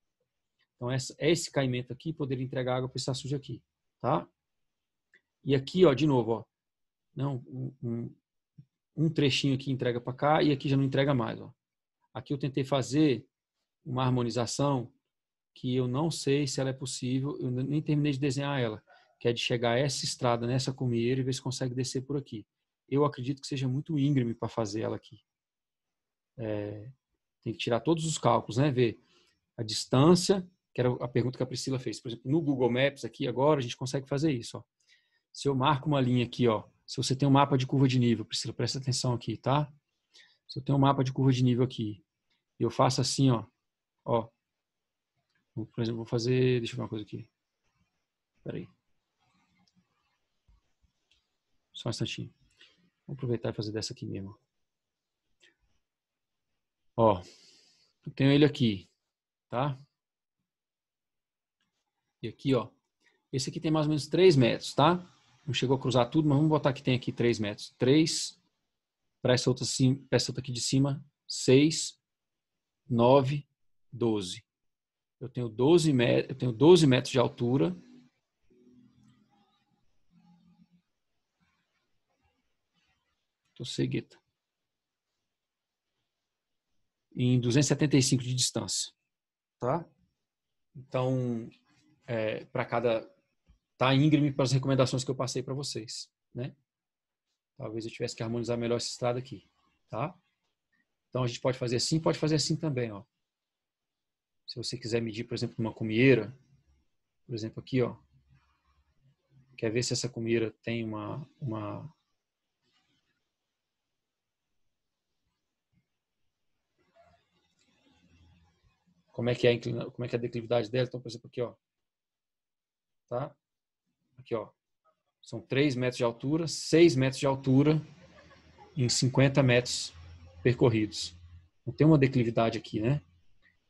Então, essa, esse caimento aqui poderia entregar água para esse açude aqui, tá? E aqui, ó, de novo, ó, não, um, um trechinho aqui entrega para cá e aqui já não entrega mais. Ó. Aqui eu tentei fazer uma harmonização que eu não sei se ela é possível, eu nem terminei de desenhar ela, que é de chegar a essa estrada, nessa né, comieira e ver se consegue descer por aqui. Eu acredito que seja muito íngreme para fazer ela aqui. É, tem que tirar todos os cálculos, né? Ver a distância, que era a pergunta que a Priscila fez. Por exemplo, no Google Maps aqui agora a gente consegue fazer isso. Ó. Se eu marco uma linha aqui, ó, se você tem um mapa de curva de nível, Priscila, presta atenção aqui, tá? Se eu tenho um mapa de curva de nível aqui, eu faço assim, ó, ó. Por exemplo, vou fazer, deixa eu ver uma coisa aqui. Peraí. Só um instantinho. Vou aproveitar e fazer dessa aqui mesmo. Ó, eu tenho ele aqui, tá? E aqui, ó. Esse aqui tem mais ou menos 3 metros, tá? não chegou a cruzar tudo, mas vamos botar que tem aqui 3 metros. 3, para essa outra, essa outra aqui de cima, 6, 9, 12. Eu tenho 12, metros, eu tenho 12 metros de altura. Estou cegueta. Em 275 de distância. Tá? Então, é, para cada tá íngreme para as recomendações que eu passei para vocês, né? Talvez eu tivesse que harmonizar melhor essa estrada aqui, tá? Então a gente pode fazer assim, pode fazer assim também, ó. Se você quiser medir, por exemplo, uma comieira, por exemplo, aqui, ó. Quer ver se essa comieira tem uma, uma como é que é a, como é que é a declividade dela. Então, por exemplo, aqui, ó. Tá? Aqui, ó. São 3 metros de altura, 6 metros de altura em 50 metros percorridos. Não tem uma declividade aqui, né?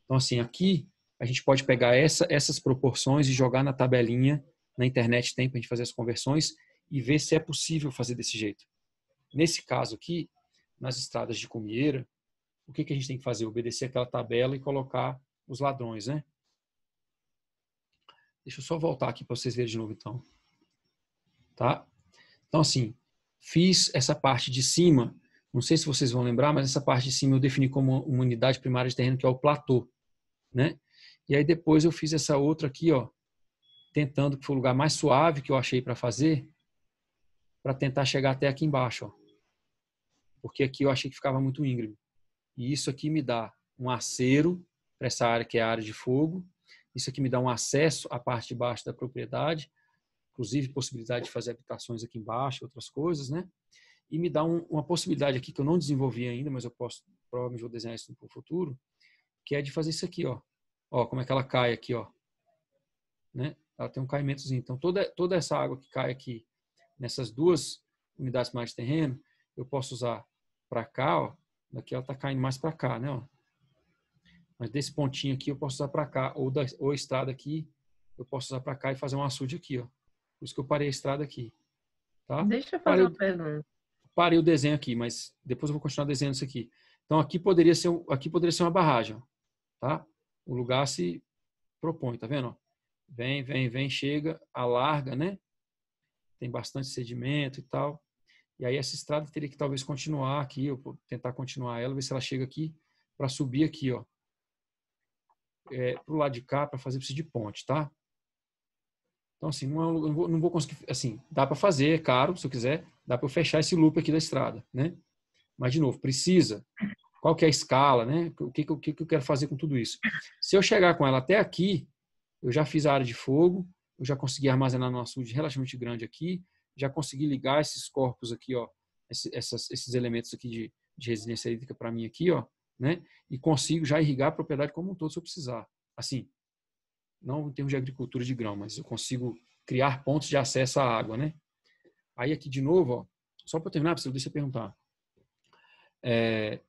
Então, assim, aqui a gente pode pegar essa, essas proporções e jogar na tabelinha. Na internet tem para a gente fazer as conversões e ver se é possível fazer desse jeito. Nesse caso aqui, nas estradas de Cumieira, o que, que a gente tem que fazer? Obedecer aquela tabela e colocar os ladrões, né? Deixa eu só voltar aqui para vocês verem de novo, então tá? Então, assim, fiz essa parte de cima, não sei se vocês vão lembrar, mas essa parte de cima eu defini como uma unidade primária de terreno, que é o platô, né? E aí depois eu fiz essa outra aqui, ó, tentando, que foi o lugar mais suave que eu achei para fazer, para tentar chegar até aqui embaixo, ó. Porque aqui eu achei que ficava muito íngreme. E isso aqui me dá um acero para essa área que é a área de fogo. Isso aqui me dá um acesso à parte de baixo da propriedade inclusive possibilidade de fazer habitações aqui embaixo, outras coisas, né? E me dá um, uma possibilidade aqui que eu não desenvolvi ainda, mas eu posso, provavelmente vou desenhar isso no futuro, que é de fazer isso aqui, ó. Ó, como é que ela cai aqui, ó. Né? Ela tem um caimentozinho. Então, toda, toda essa água que cai aqui nessas duas unidades mais de terreno, eu posso usar para cá, ó. Daqui ela está caindo mais para cá, né, ó. Mas desse pontinho aqui eu posso usar para cá, ou, da, ou a estrada aqui, eu posso usar para cá e fazer um açude aqui, ó. Por isso que eu parei a estrada aqui. Tá? Deixa eu fazer parei uma o... pergunta. Parei o desenho aqui, mas depois eu vou continuar desenhando isso aqui. Então aqui poderia ser, aqui poderia ser uma barragem, tá? O lugar se propõe, tá vendo? Vem, vem, vem, chega, alarga, né? Tem bastante sedimento e tal. E aí essa estrada teria que talvez continuar aqui, ou tentar continuar ela, ver se ela chega aqui para subir aqui, ó. É, para o lado de cá, para fazer preciso de ponte, tá? Então, assim, não, é não, não vou conseguir. Assim, dá para fazer, é caro, se eu quiser, dá para fechar esse loop aqui da estrada, né? Mas, de novo, precisa. Qual que é a escala, né? O que, o que eu quero fazer com tudo isso? Se eu chegar com ela até aqui, eu já fiz a área de fogo, eu já consegui armazenar numa açude relativamente grande aqui, já consegui ligar esses corpos aqui, ó, esses elementos aqui de, de resiliência hídrica para mim aqui, ó, né? E consigo já irrigar a propriedade como um todo se eu precisar. Assim, não em termos de agricultura de grão, mas eu consigo criar pontos de acesso à água, né? Aí aqui de novo, ó, só para terminar, você deixa eu perguntar. É,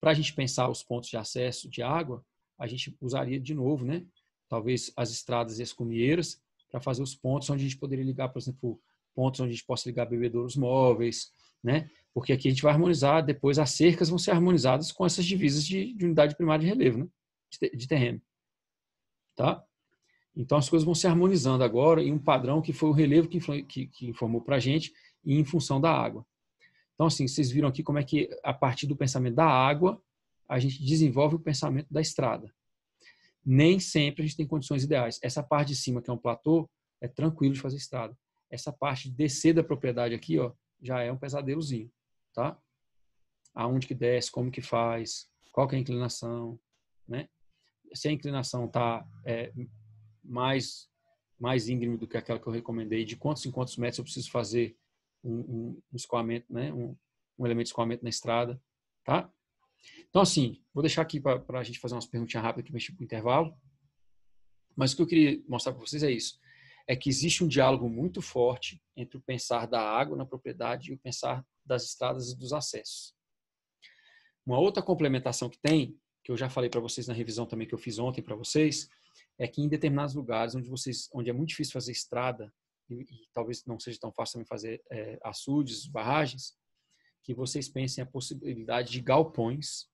para a gente pensar os pontos de acesso de água, a gente usaria de novo, né? Talvez as estradas e as comieiras para fazer os pontos onde a gente poderia ligar, por exemplo, pontos onde a gente possa ligar bebedouros móveis, né? Porque aqui a gente vai harmonizar, depois as cercas vão ser harmonizadas com essas divisas de, de unidade primária de relevo, né? de terreno. Tá? Então as coisas vão se harmonizando agora em um padrão que foi o relevo que, que, que informou para a gente e em função da água. Então, assim, vocês viram aqui como é que, a partir do pensamento da água, a gente desenvolve o pensamento da estrada. Nem sempre a gente tem condições ideais. Essa parte de cima, que é um platô, é tranquilo de fazer estrada. Essa parte de descer da propriedade aqui, ó, já é um pesadelozinho, tá? Aonde que desce, como que faz, qual que é a inclinação, né? se a inclinação está é, mais, mais íngreme do que aquela que eu recomendei, de quantos em quantos metros eu preciso fazer um, um, um escoamento, né? Um, um, elemento de escoamento na estrada, tá? Então, assim, vou deixar aqui para a gente fazer umas perguntinhas rápidas que mexer com o intervalo. Mas o que eu queria mostrar para vocês é isso. É que existe um diálogo muito forte entre o pensar da água na propriedade e o pensar das estradas e dos acessos. Uma outra complementação que tem que eu já falei para vocês na revisão também que eu fiz ontem para vocês, é que em determinados lugares onde vocês, onde é muito difícil fazer estrada e, e talvez não seja tão fácil também fazer é, açudes, barragens, que vocês pensem a possibilidade de galpões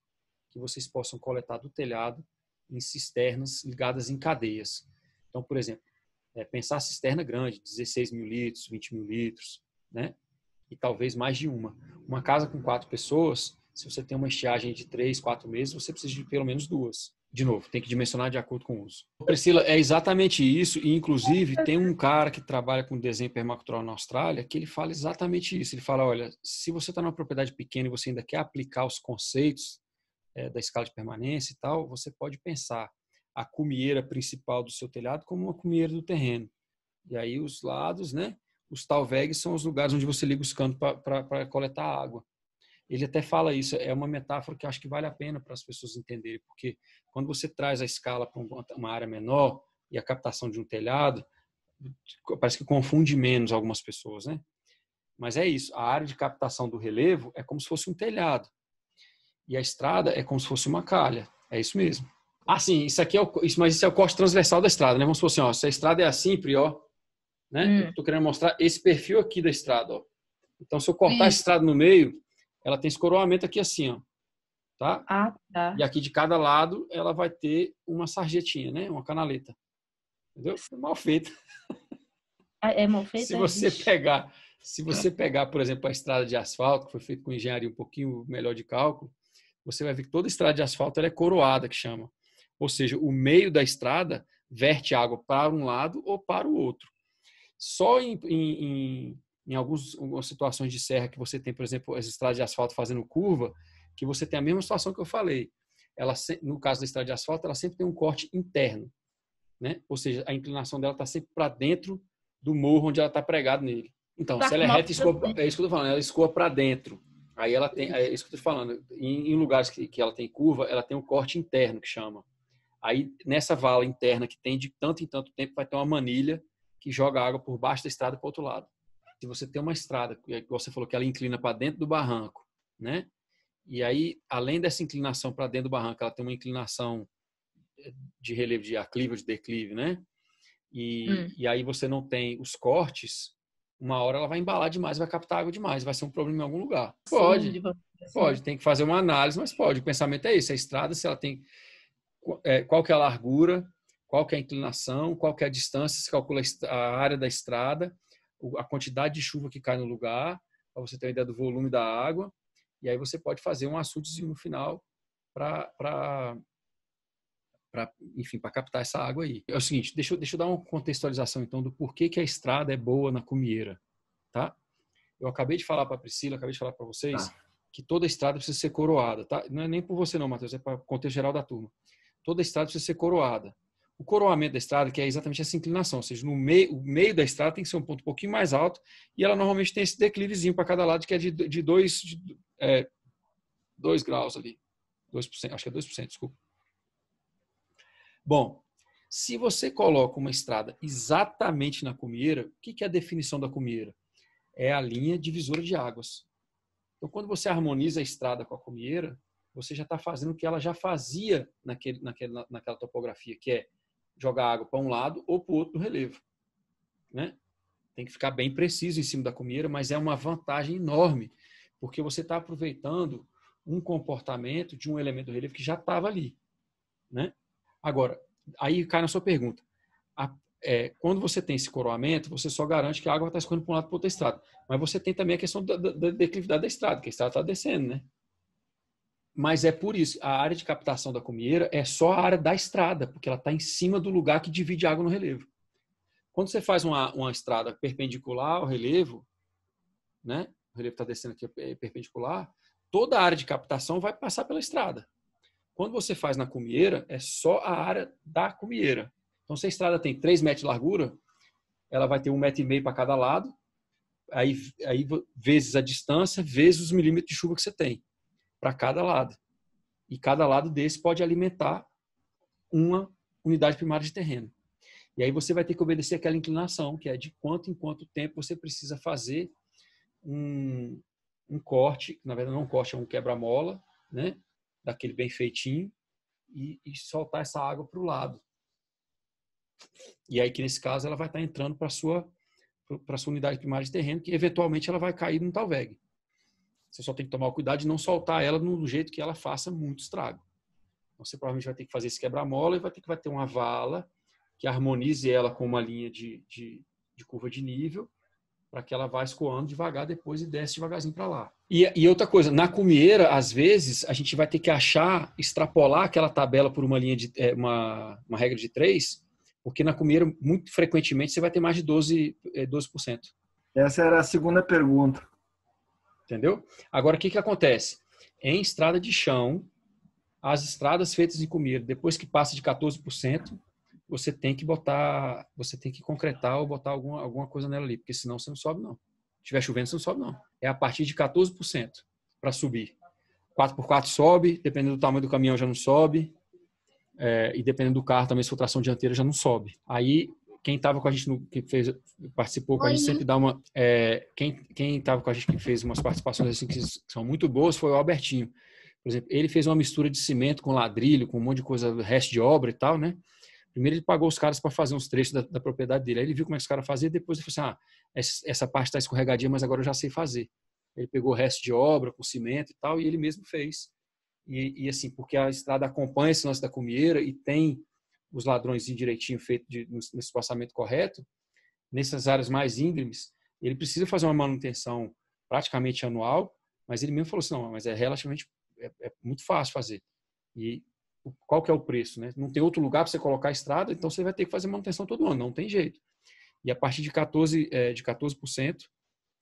que vocês possam coletar do telhado em cisternas ligadas em cadeias. Então, por exemplo, é, pensar cisterna grande, 16 mil litros, 20 mil litros, né? E talvez mais de uma. Uma casa com quatro pessoas, se você tem uma estiagem de três, quatro meses, você precisa de pelo menos duas. De novo, tem que dimensionar de acordo com o uso. Priscila, é exatamente isso. E, inclusive, tem um cara que trabalha com desenho permacultural na Austrália que ele fala exatamente isso. Ele fala, olha, se você está numa propriedade pequena e você ainda quer aplicar os conceitos é, da escala de permanência e tal, você pode pensar a cumieira principal do seu telhado como uma cumieira do terreno. E aí os lados, né? Os talvegs são os lugares onde você liga os cantos para coletar água ele até fala isso, é uma metáfora que acho que vale a pena para as pessoas entenderem, porque quando você traz a escala para uma área menor e a captação de um telhado, parece que confunde menos algumas pessoas, né? Mas é isso, a área de captação do relevo é como se fosse um telhado. E a estrada é como se fosse uma calha. É isso mesmo. Ah, sim, isso aqui é o, isso, mas isso é o corte transversal da estrada, né? Vamos supor assim, ó, se a estrada é assim, Pri, ó, né? Hum. Eu tô querendo mostrar esse perfil aqui da estrada, ó. Então, se eu cortar sim. a estrada no meio, ela tem esse coroamento aqui assim, ó. Tá? Ah, tá? E aqui de cada lado ela vai ter uma sarjetinha, né? Uma canaleta. Entendeu? Mal feita. Ah, é mal feita? se você pegar, se você pegar, por exemplo, a estrada de asfalto, que foi feita com engenharia um pouquinho melhor de cálculo, você vai ver que toda estrada de asfalto ela é coroada, que chama. Ou seja, o meio da estrada verte água para um lado ou para o outro. Só em, em em alguns, algumas situações de serra que você tem, por exemplo, as estradas de asfalto fazendo curva, que você tem a mesma situação que eu falei. Ela, no caso da estrada de asfalto, ela sempre tem um corte interno, né? Ou seja, a inclinação dela está sempre para dentro do morro onde ela está pregada nele. Então, tá se ela é reta, escoa, é isso que eu tô falando, ela escoa para dentro. Aí ela tem, é isso que eu tô falando, em, em lugares que, que ela tem curva, ela tem um corte interno que chama. Aí nessa vala interna que tem de tanto em tanto tempo vai ter uma manilha que joga água por baixo da estrada para o outro lado se você tem uma estrada, que é você falou, que ela inclina para dentro do barranco, né? E aí, além dessa inclinação para dentro do barranco, ela tem uma inclinação eh, de relevo de aclive ou de declive, né? E, hum. e aí você não tem os cortes, uma hora ela vai embalar demais, vai captar água demais, vai ser um problema em algum lugar. Pode, Sim, pode, tem que fazer uma análise, mas pode. O pensamento é esse, a estrada, se ela tem é, qual que é a largura, qual que é a inclinação, qual que é a distância, se calcula a área da estrada, a quantidade de chuva que cai no lugar, para você ter uma ideia do volume da água. E aí você pode fazer um açudezinho no final para para enfim para captar essa água aí. É o seguinte, deixa eu, deixa eu dar uma contextualização então do porquê que a estrada é boa na Cumieira, tá? Eu acabei de falar para a Priscila, acabei de falar para vocês tá. que toda estrada precisa ser coroada, tá? Não é nem por você não, Matheus, é para o contexto geral da turma. Toda estrada precisa ser coroada o coroamento da estrada, que é exatamente essa inclinação, ou seja, no meio, o meio da estrada tem que ser um ponto um pouquinho mais alto e ela normalmente tem esse declivezinho para cada lado, que é de 2 de dois, de, é, dois graus ali. 2%, acho que é 2%, desculpa. Bom, se você coloca uma estrada exatamente na cumieira, o que, que é a definição da cumieira? É a linha divisora de águas. Então, quando você harmoniza a estrada com a cumieira, você já está fazendo o que ela já fazia naquele, naquele, naquela topografia, que é jogar água para um lado ou para o outro do relevo. Né? Tem que ficar bem preciso em cima da comida, mas é uma vantagem enorme, porque você está aproveitando um comportamento de um elemento do relevo que já estava ali. Né? Agora, aí cai na sua pergunta. A, é, quando você tem esse coroamento, você só garante que a água está escorrendo para um lado para o outro da estrada. Mas você tem também a questão da, da, da declividade da estrada, que a estrada está descendo, né? Mas é por isso, a área de captação da comieira é só a área da estrada, porque ela está em cima do lugar que divide água no relevo. Quando você faz uma, uma estrada perpendicular ao relevo, né? o relevo está descendo aqui é, perpendicular, toda a área de captação vai passar pela estrada. Quando você faz na cumieira, é só a área da cumieira. Então, se a estrada tem 3 metros de largura, ela vai ter 1,5 metro para cada lado, aí, aí vezes a distância, vezes os milímetros de chuva que você tem para cada lado. E cada lado desse pode alimentar uma unidade primária de terreno. E aí você vai ter que obedecer aquela inclinação, que é de quanto em quanto tempo você precisa fazer um, um corte, na verdade não é um corte, é um quebra-mola, né? Daquele bem feitinho, e, e soltar essa água para o lado. E aí que nesse caso ela vai estar tá entrando para sua para sua unidade primária de terreno, que eventualmente ela vai cair no talveg. Você só tem que tomar cuidado de não soltar ela no jeito que ela faça muito estrago. Então, você provavelmente vai ter que fazer esse quebra-mola e vai ter que vai ter uma vala que harmonize ela com uma linha de, de, de curva de nível para que ela vá escoando devagar depois e desce devagarzinho para lá. E, e, outra coisa, na cumieira, às vezes, a gente vai ter que achar, extrapolar aquela tabela por uma linha de é, uma, uma regra de três, porque na cumieira, muito frequentemente, você vai ter mais de 12, 12%. É, Essa era a segunda pergunta. Entendeu? Agora, o que, que acontece? Em estrada de chão, as estradas feitas em comida, depois que passa de 14%, você tem que botar, você tem que concretar ou botar alguma, alguma coisa nela ali, porque senão você não sobe, não. Se tiver chovendo, você não sobe, não. É a partir de 14% para subir. 4x4 sobe, dependendo do tamanho do caminhão já não sobe, é, e dependendo do carro também, se for tração dianteira, já não sobe. Aí quem estava com a gente no, que fez, participou com a gente sempre dá uma. É, quem quem estava com a gente que fez umas participações assim que são muito boas foi o Albertinho. Por exemplo, ele fez uma mistura de cimento com ladrilho, com um monte de coisa, resto de obra e tal, né? Primeiro ele pagou os caras para fazer uns trechos da, da, propriedade dele. Aí ele viu como é que os caras faziam, depois ele falou assim: ah, essa, essa parte está escorregadia, mas agora eu já sei fazer. Ele pegou o resto de obra, com cimento e tal, e ele mesmo fez. E, e assim, porque a estrada acompanha esse lance da comieira e tem os ladrões direitinho, feito de, no, espaçamento correto, nessas áreas mais íngremes, ele precisa fazer uma manutenção praticamente anual, mas ele mesmo falou assim, não, mas é relativamente, é, é muito fácil fazer. E qual que é o preço, né? Não tem outro lugar para você colocar a estrada, então você vai ter que fazer manutenção todo ano, não tem jeito. E a partir de 14, é, de 14%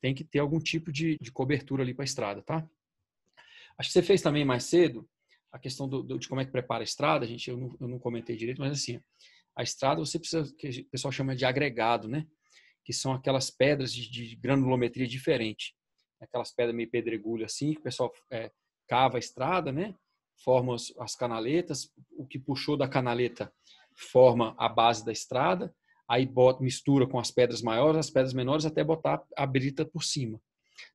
tem que ter algum tipo de, de cobertura ali para a estrada, tá? Acho que você fez também mais cedo a questão do, do, de como é que prepara a estrada, a gente, eu não, eu não comentei direito, mas assim, a estrada você precisa, que o pessoal chama de agregado, né? Que são aquelas pedras de, de granulometria diferente. Aquelas pedras meio pedregulho assim, que o pessoal é, cava a estrada, né? Forma as, as canaletas, o que puxou da canaleta forma a base da estrada, aí bota, mistura com as pedras maiores, as pedras menores, até botar a brita por cima.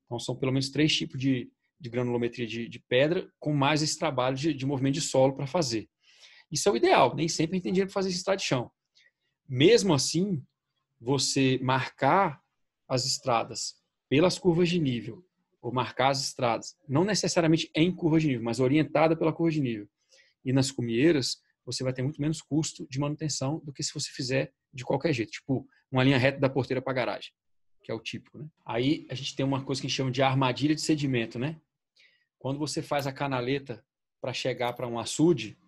Então são pelo menos três tipos de, de granulometria de, de, pedra, com mais esse trabalho de, de movimento de solo para fazer. Isso é o ideal, nem sempre a gente tem dinheiro para fazer esse estrada de chão. Mesmo assim, você marcar as estradas pelas curvas de nível, ou marcar as estradas, não necessariamente em curva de nível, mas orientada pela curva de nível. E nas cumieiras, você vai ter muito menos custo de manutenção do que se você fizer de qualquer jeito, tipo uma linha reta da porteira para a garagem, que é o típico. Né? Aí a gente tem uma coisa que a gente chama de armadilha de sedimento, né? Quando você faz a canaleta para chegar para um açude,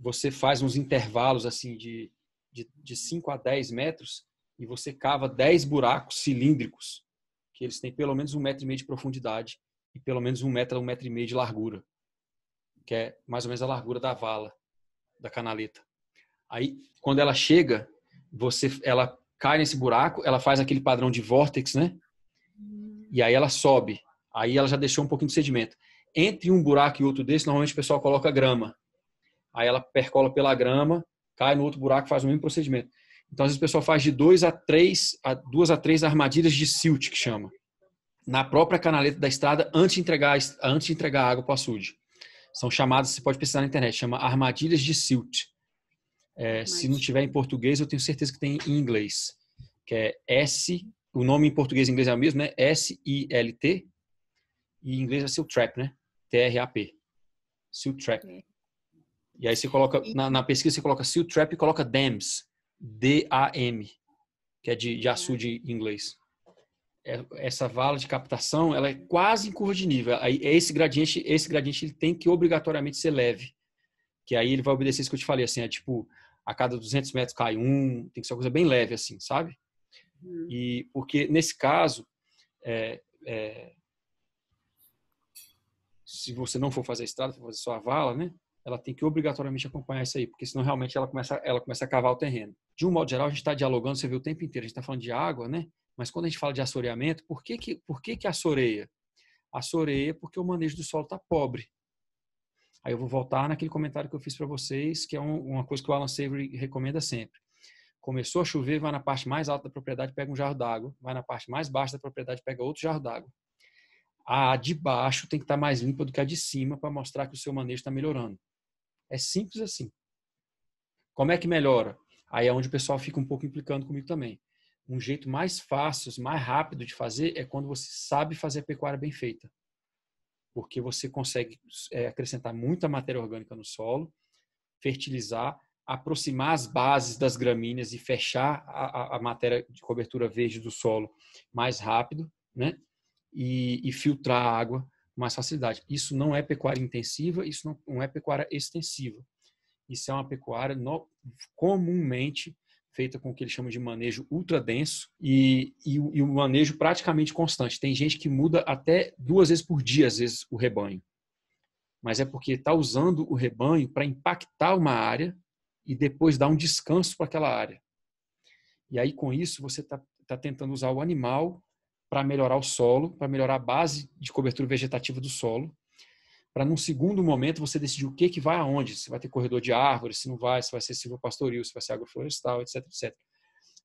você faz uns intervalos assim de, de, de 5 a 10 metros e você cava 10 buracos cilíndricos, que eles têm pelo menos um metro e meio de profundidade e pelo menos um metro a um metro e meio de largura, que é mais ou menos a largura da vala, da canaleta. Aí, quando ela chega, você, ela cai nesse buraco, ela faz aquele padrão de vórtex, né? E aí ela sobe. Aí ela já deixou um pouquinho de sedimento. Entre um buraco e outro desse, normalmente o pessoal coloca grama. Aí ela percola pela grama, cai no outro buraco, faz o mesmo procedimento. Então, às vezes o pessoal faz de dois a três, a, duas a três armadilhas de silt, que chama, na própria canaleta da estrada, antes de entregar, antes de entregar a água para o açude. São chamadas, você pode pesquisar na internet, chama armadilhas de silt. É, se não tiver em português, eu tenho certeza que tem em inglês, que é S, o nome em português e inglês é o mesmo, né? S-I-L-T, e em inglês vai é ser o trap, né? T-R-A-P. Seal trap. É. E aí você coloca, na, na, pesquisa você coloca seal trap e coloca dams. D-A-M. Que é de, de açude ah. em inglês. É, essa vala de captação, ela é quase em curva de nível. Aí, é esse gradiente, esse gradiente ele tem que obrigatoriamente ser leve. Que aí ele vai obedecer isso que eu te falei, assim, é tipo, a cada 200 metros cai um, tem que ser uma coisa bem leve, assim, sabe? Uhum. E porque nesse caso, é, é, se você não for fazer a estrada, for fazer só a vala, né? Ela tem que obrigatoriamente acompanhar isso aí, porque senão realmente ela começa, ela começa a cavar o terreno. De um modo geral, a gente está dialogando, você vê o tempo inteiro, a gente está falando de água, né? Mas quando a gente fala de assoreamento, por que que, por que, que assoreia? Assoreia porque o manejo do solo está pobre. Aí eu vou voltar naquele comentário que eu fiz para vocês, que é um, uma coisa que o Alan Savory recomenda sempre. Começou a chover, vai na parte mais alta da propriedade, pega um jarro d'água. Vai na parte mais baixa da propriedade, pega outro jarro d'água a de baixo tem que estar mais limpa do que a de cima para mostrar que o seu manejo está melhorando. É simples assim. Como é que melhora? Aí é onde o pessoal fica um pouco implicando comigo também. Um jeito mais fácil, mais rápido de fazer é quando você sabe fazer a pecuária bem feita. Porque você consegue é, acrescentar muita matéria orgânica no solo, fertilizar, aproximar as bases das gramíneas e fechar a, a, a matéria de cobertura verde do solo mais rápido, né? e, e filtrar a água com mais facilidade. Isso não é pecuária intensiva, isso não, não é pecuária extensiva. Isso é uma pecuária no, comumente feita com o que eles chamam de manejo ultra denso e, e, o um manejo praticamente constante. Tem gente que muda até duas vezes por dia, às vezes, o rebanho. Mas é porque está usando o rebanho para impactar uma área e depois dar um descanso para aquela área. E aí, com isso, você está tá tentando usar o animal para melhorar o solo, para melhorar a base de cobertura vegetativa do solo, para num segundo momento você decidir o que, que vai aonde, se vai ter corredor de árvores, se não vai, se vai ser silvopastoril, se vai ser agroflorestal, etc, etc.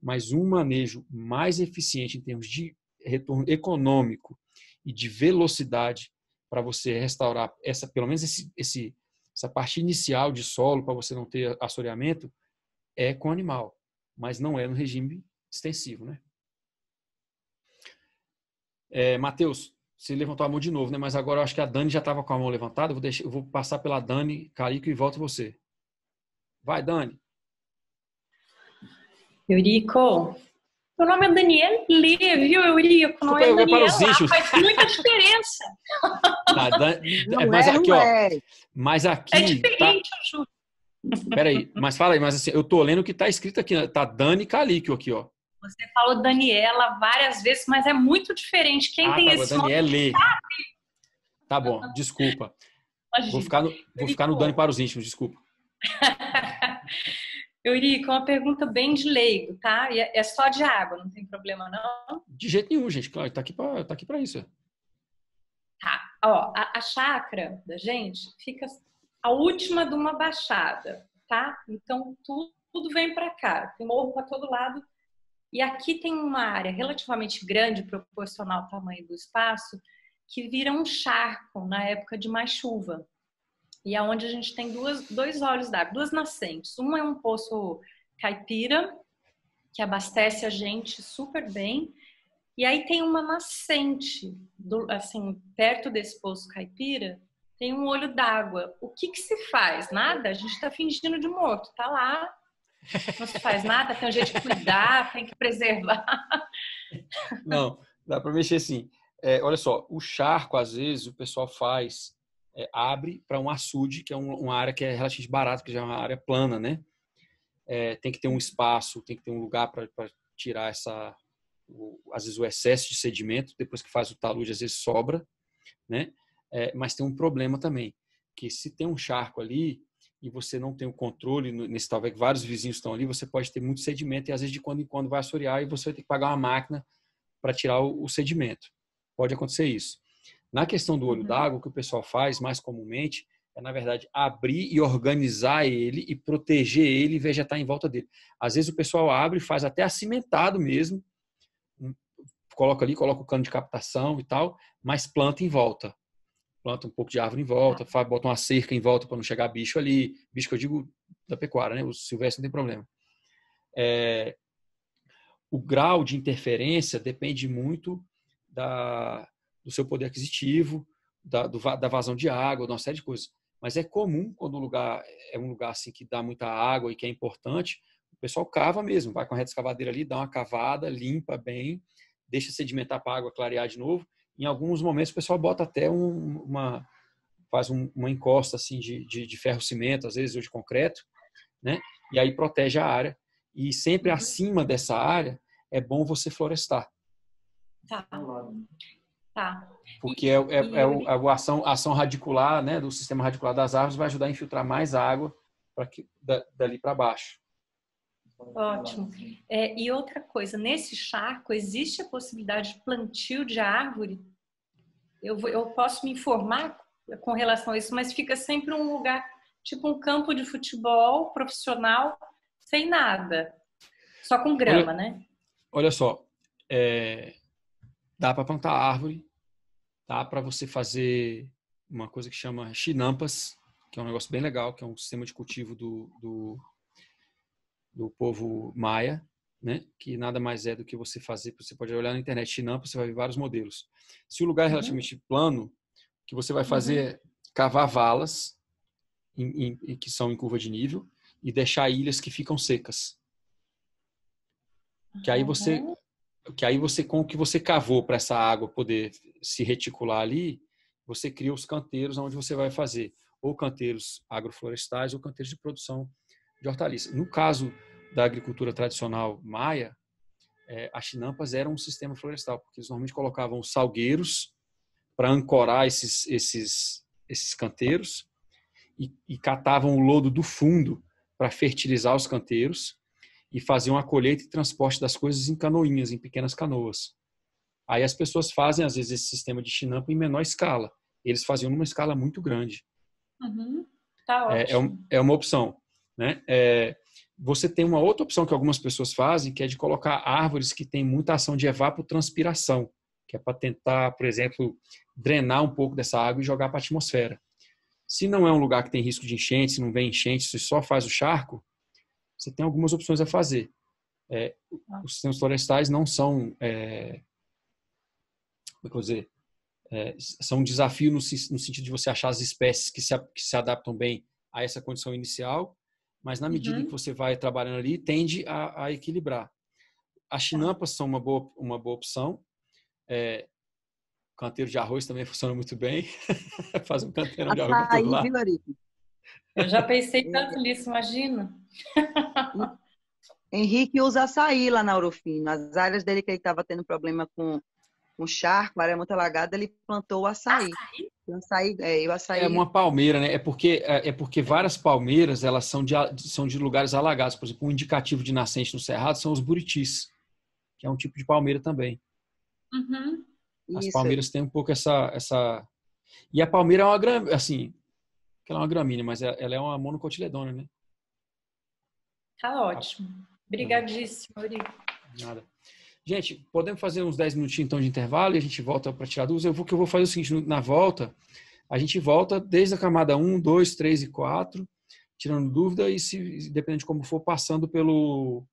Mas um manejo mais eficiente em termos de retorno econômico e de velocidade para você restaurar essa, pelo menos esse, esse essa parte inicial de solo para você não ter assoreamento é com animal, mas não é no regime extensivo, né? É, Matheus, você levantou a mão de novo, né? Mas agora eu acho que a Dani já estava com a mão levantada. Eu vou, deixar, eu vou passar pela Dani, Carico, e volto você. Vai, Dani. Eurico. Meu nome é Daniel Lê, viu, Eurico? Não é Daniel lá, faz muita diferença. Ah, Dan... não é, mas é, aqui, ó. É. Mas aqui. É tá- diferente, tá... eu juro. Peraí, mas fala aí, mas assim, eu tô lendo o que tá escrito aqui, né? tá Dani Calíquio aqui, ó. Você falou Daniela várias vezes, mas é muito diferente. Quem ah, tem tá esse Daniele. nome sabe. Tá bom, desculpa. Vou ficar, no, vou ficar no Dani para os íntimos, desculpa. Eurico, uma pergunta bem de leigo, tá? E é, é só de água, não tem problema não? De jeito nenhum, gente. Claro, tá aqui para tá aqui para isso. Tá. Ó, a, a chácara da gente fica a última de uma baixada, tá? Então tudo, tudo vem para cá. Tem morro para todo lado e aqui tem uma área relativamente grande, proporcional ao tamanho do espaço, que vira um charco na época de mais chuva. E é onde a gente tem duas, dois olhos d'água, duas nascentes. Um é um poço caipira, que abastece a gente super bem. E aí tem uma nascente, do, assim, perto desse poço caipira, tem um olho d'água. O que, que se faz? Nada? A gente está fingindo de morto. Está lá, não se faz nada, tem um jeito de cuidar, tem que preservar. Não, dá para mexer assim. É, olha só, o charco, às vezes, o pessoal faz, é, abre para um açude, que é um, uma área que é relativamente barata, que já é uma área plana, né? É, tem que ter um espaço, tem que ter um lugar para tirar essa, o, às vezes, o excesso de sedimento, depois que faz o talude, às vezes sobra, né? É, mas tem um problema também, que se tem um charco ali, e você não tem o controle, nesse talvez é que vários vizinhos estão ali, você pode ter muito sedimento e às vezes de quando em quando vai assorear e você vai ter que pagar uma máquina para tirar o, o, sedimento. Pode acontecer isso. Na questão do olho uhum. d'água, o que o pessoal faz mais comumente é, na verdade, abrir e organizar ele e proteger ele e vegetar em volta dele. Às vezes o pessoal abre e faz até acimentado mesmo, hum, coloca ali, coloca o cano de captação e tal, mas planta em volta planta um pouco de árvore em volta, ah. bota uma cerca em volta para não chegar bicho ali. Bicho que eu digo da pecuária, né? O silvestre não tem problema. É, o grau de interferência depende muito da, do seu poder aquisitivo, da, do, da vazão de água, de uma série de coisas. Mas é comum quando o lugar é um lugar assim que dá muita água e que é importante, o pessoal cava mesmo, vai com a reta escavadeira ali, dá uma cavada, limpa bem, deixa sedimentar para a água clarear de novo em alguns momentos o pessoal bota até um, uma faz um, uma encosta assim de, de, de, ferro cimento às vezes ou de concreto né e aí protege a área e sempre uhum. acima dessa área é bom você florestar tá tá porque é, é, é, é a ação a ação radicular né do sistema radicular das árvores vai ajudar a infiltrar mais água para que da, dali para baixo Ótimo. É, e outra coisa, nesse charco existe a possibilidade de plantio de árvore? Eu, vou, eu posso me informar com relação a isso, mas fica sempre um lugar, tipo um campo de futebol profissional, sem nada, só com grama, olha, né? Olha só, é, dá para plantar árvore, dá para você fazer uma coisa que chama chinampas, que é um negócio bem legal, que é um sistema de cultivo do, do do povo maia, né? que nada mais é do que você fazer, você pode olhar na internet não? você vai ver vários modelos. Se o lugar é uhum. relativamente uhum. plano, o que você vai uhum. fazer uhum. é cavar valas em, em, que são em curva de nível e deixar ilhas que ficam secas. Que aí você, uhum. que aí você com o que você cavou para essa água poder se reticular ali, você cria os canteiros onde você vai fazer ou canteiros agroflorestais ou canteiros de produção de hortaliça. No caso da agricultura tradicional maia, é, as chinampas eram um sistema florestal, porque eles normalmente colocavam salgueiros para ancorar esses, esses, esses canteiros e, e catavam o lodo do fundo para fertilizar os canteiros e faziam a colheita e transporte das coisas em canoinhas, em pequenas canoas. Aí as pessoas fazem, às vezes, esse sistema de chinampa em menor escala. Eles faziam numa escala muito grande. Uhum. Tá é, é, é, uma opção. Né? É, você tem uma outra opção que algumas pessoas fazem, que é de colocar árvores que têm muita ação de evapotranspiração, que é para tentar, por exemplo, drenar um pouco dessa água e jogar para a atmosfera. Se não é um lugar que tem risco de enchente, se não vem enchente, se só faz o charco, você tem algumas opções a fazer. É, os sistemas florestais não são, é, como é que eu dizer, é, são um desafio no, no, sentido de você achar as espécies que se, que se adaptam bem a essa condição inicial mas na medida uhum. que você vai trabalhando ali, tende a, a equilibrar. As chinampas são uma boa, uma boa opção. É, canteiro de arroz também funciona muito bem. Faz um canteiro de arroz para todo lado. Eu já pensei é. tanto nisso, imagina. Henrique usa açaí lá na Orofino. As áreas dele que ele estava tendo problema com um charco, uma área muito alagada, ele plantou o açaí. açaí? O açaí, é, o açaí... é uma palmeira, né? É porque, é, é porque é. várias palmeiras elas são de, são de lugares alagados. Por exemplo, um indicativo de nascente no Cerrado são os buritis, que é um tipo de palmeira também. Uhum. As Isso. palmeiras têm um pouco essa, essa. E a palmeira é uma gram... assim, ela é uma gramínea, mas ela é uma monocotiledônia, né? Tá ótimo. Tá. Obrigadíssimo, Ori. Nada. Gente, podemos fazer uns 10 minutinhos então de intervalo e a gente volta para tirar dúvidas. Eu vou que eu vou fazer é o seguinte, na volta, a gente volta desde a camada 1, 2, 3 e 4, tirando dúvida e se dependendo de como for passando pelo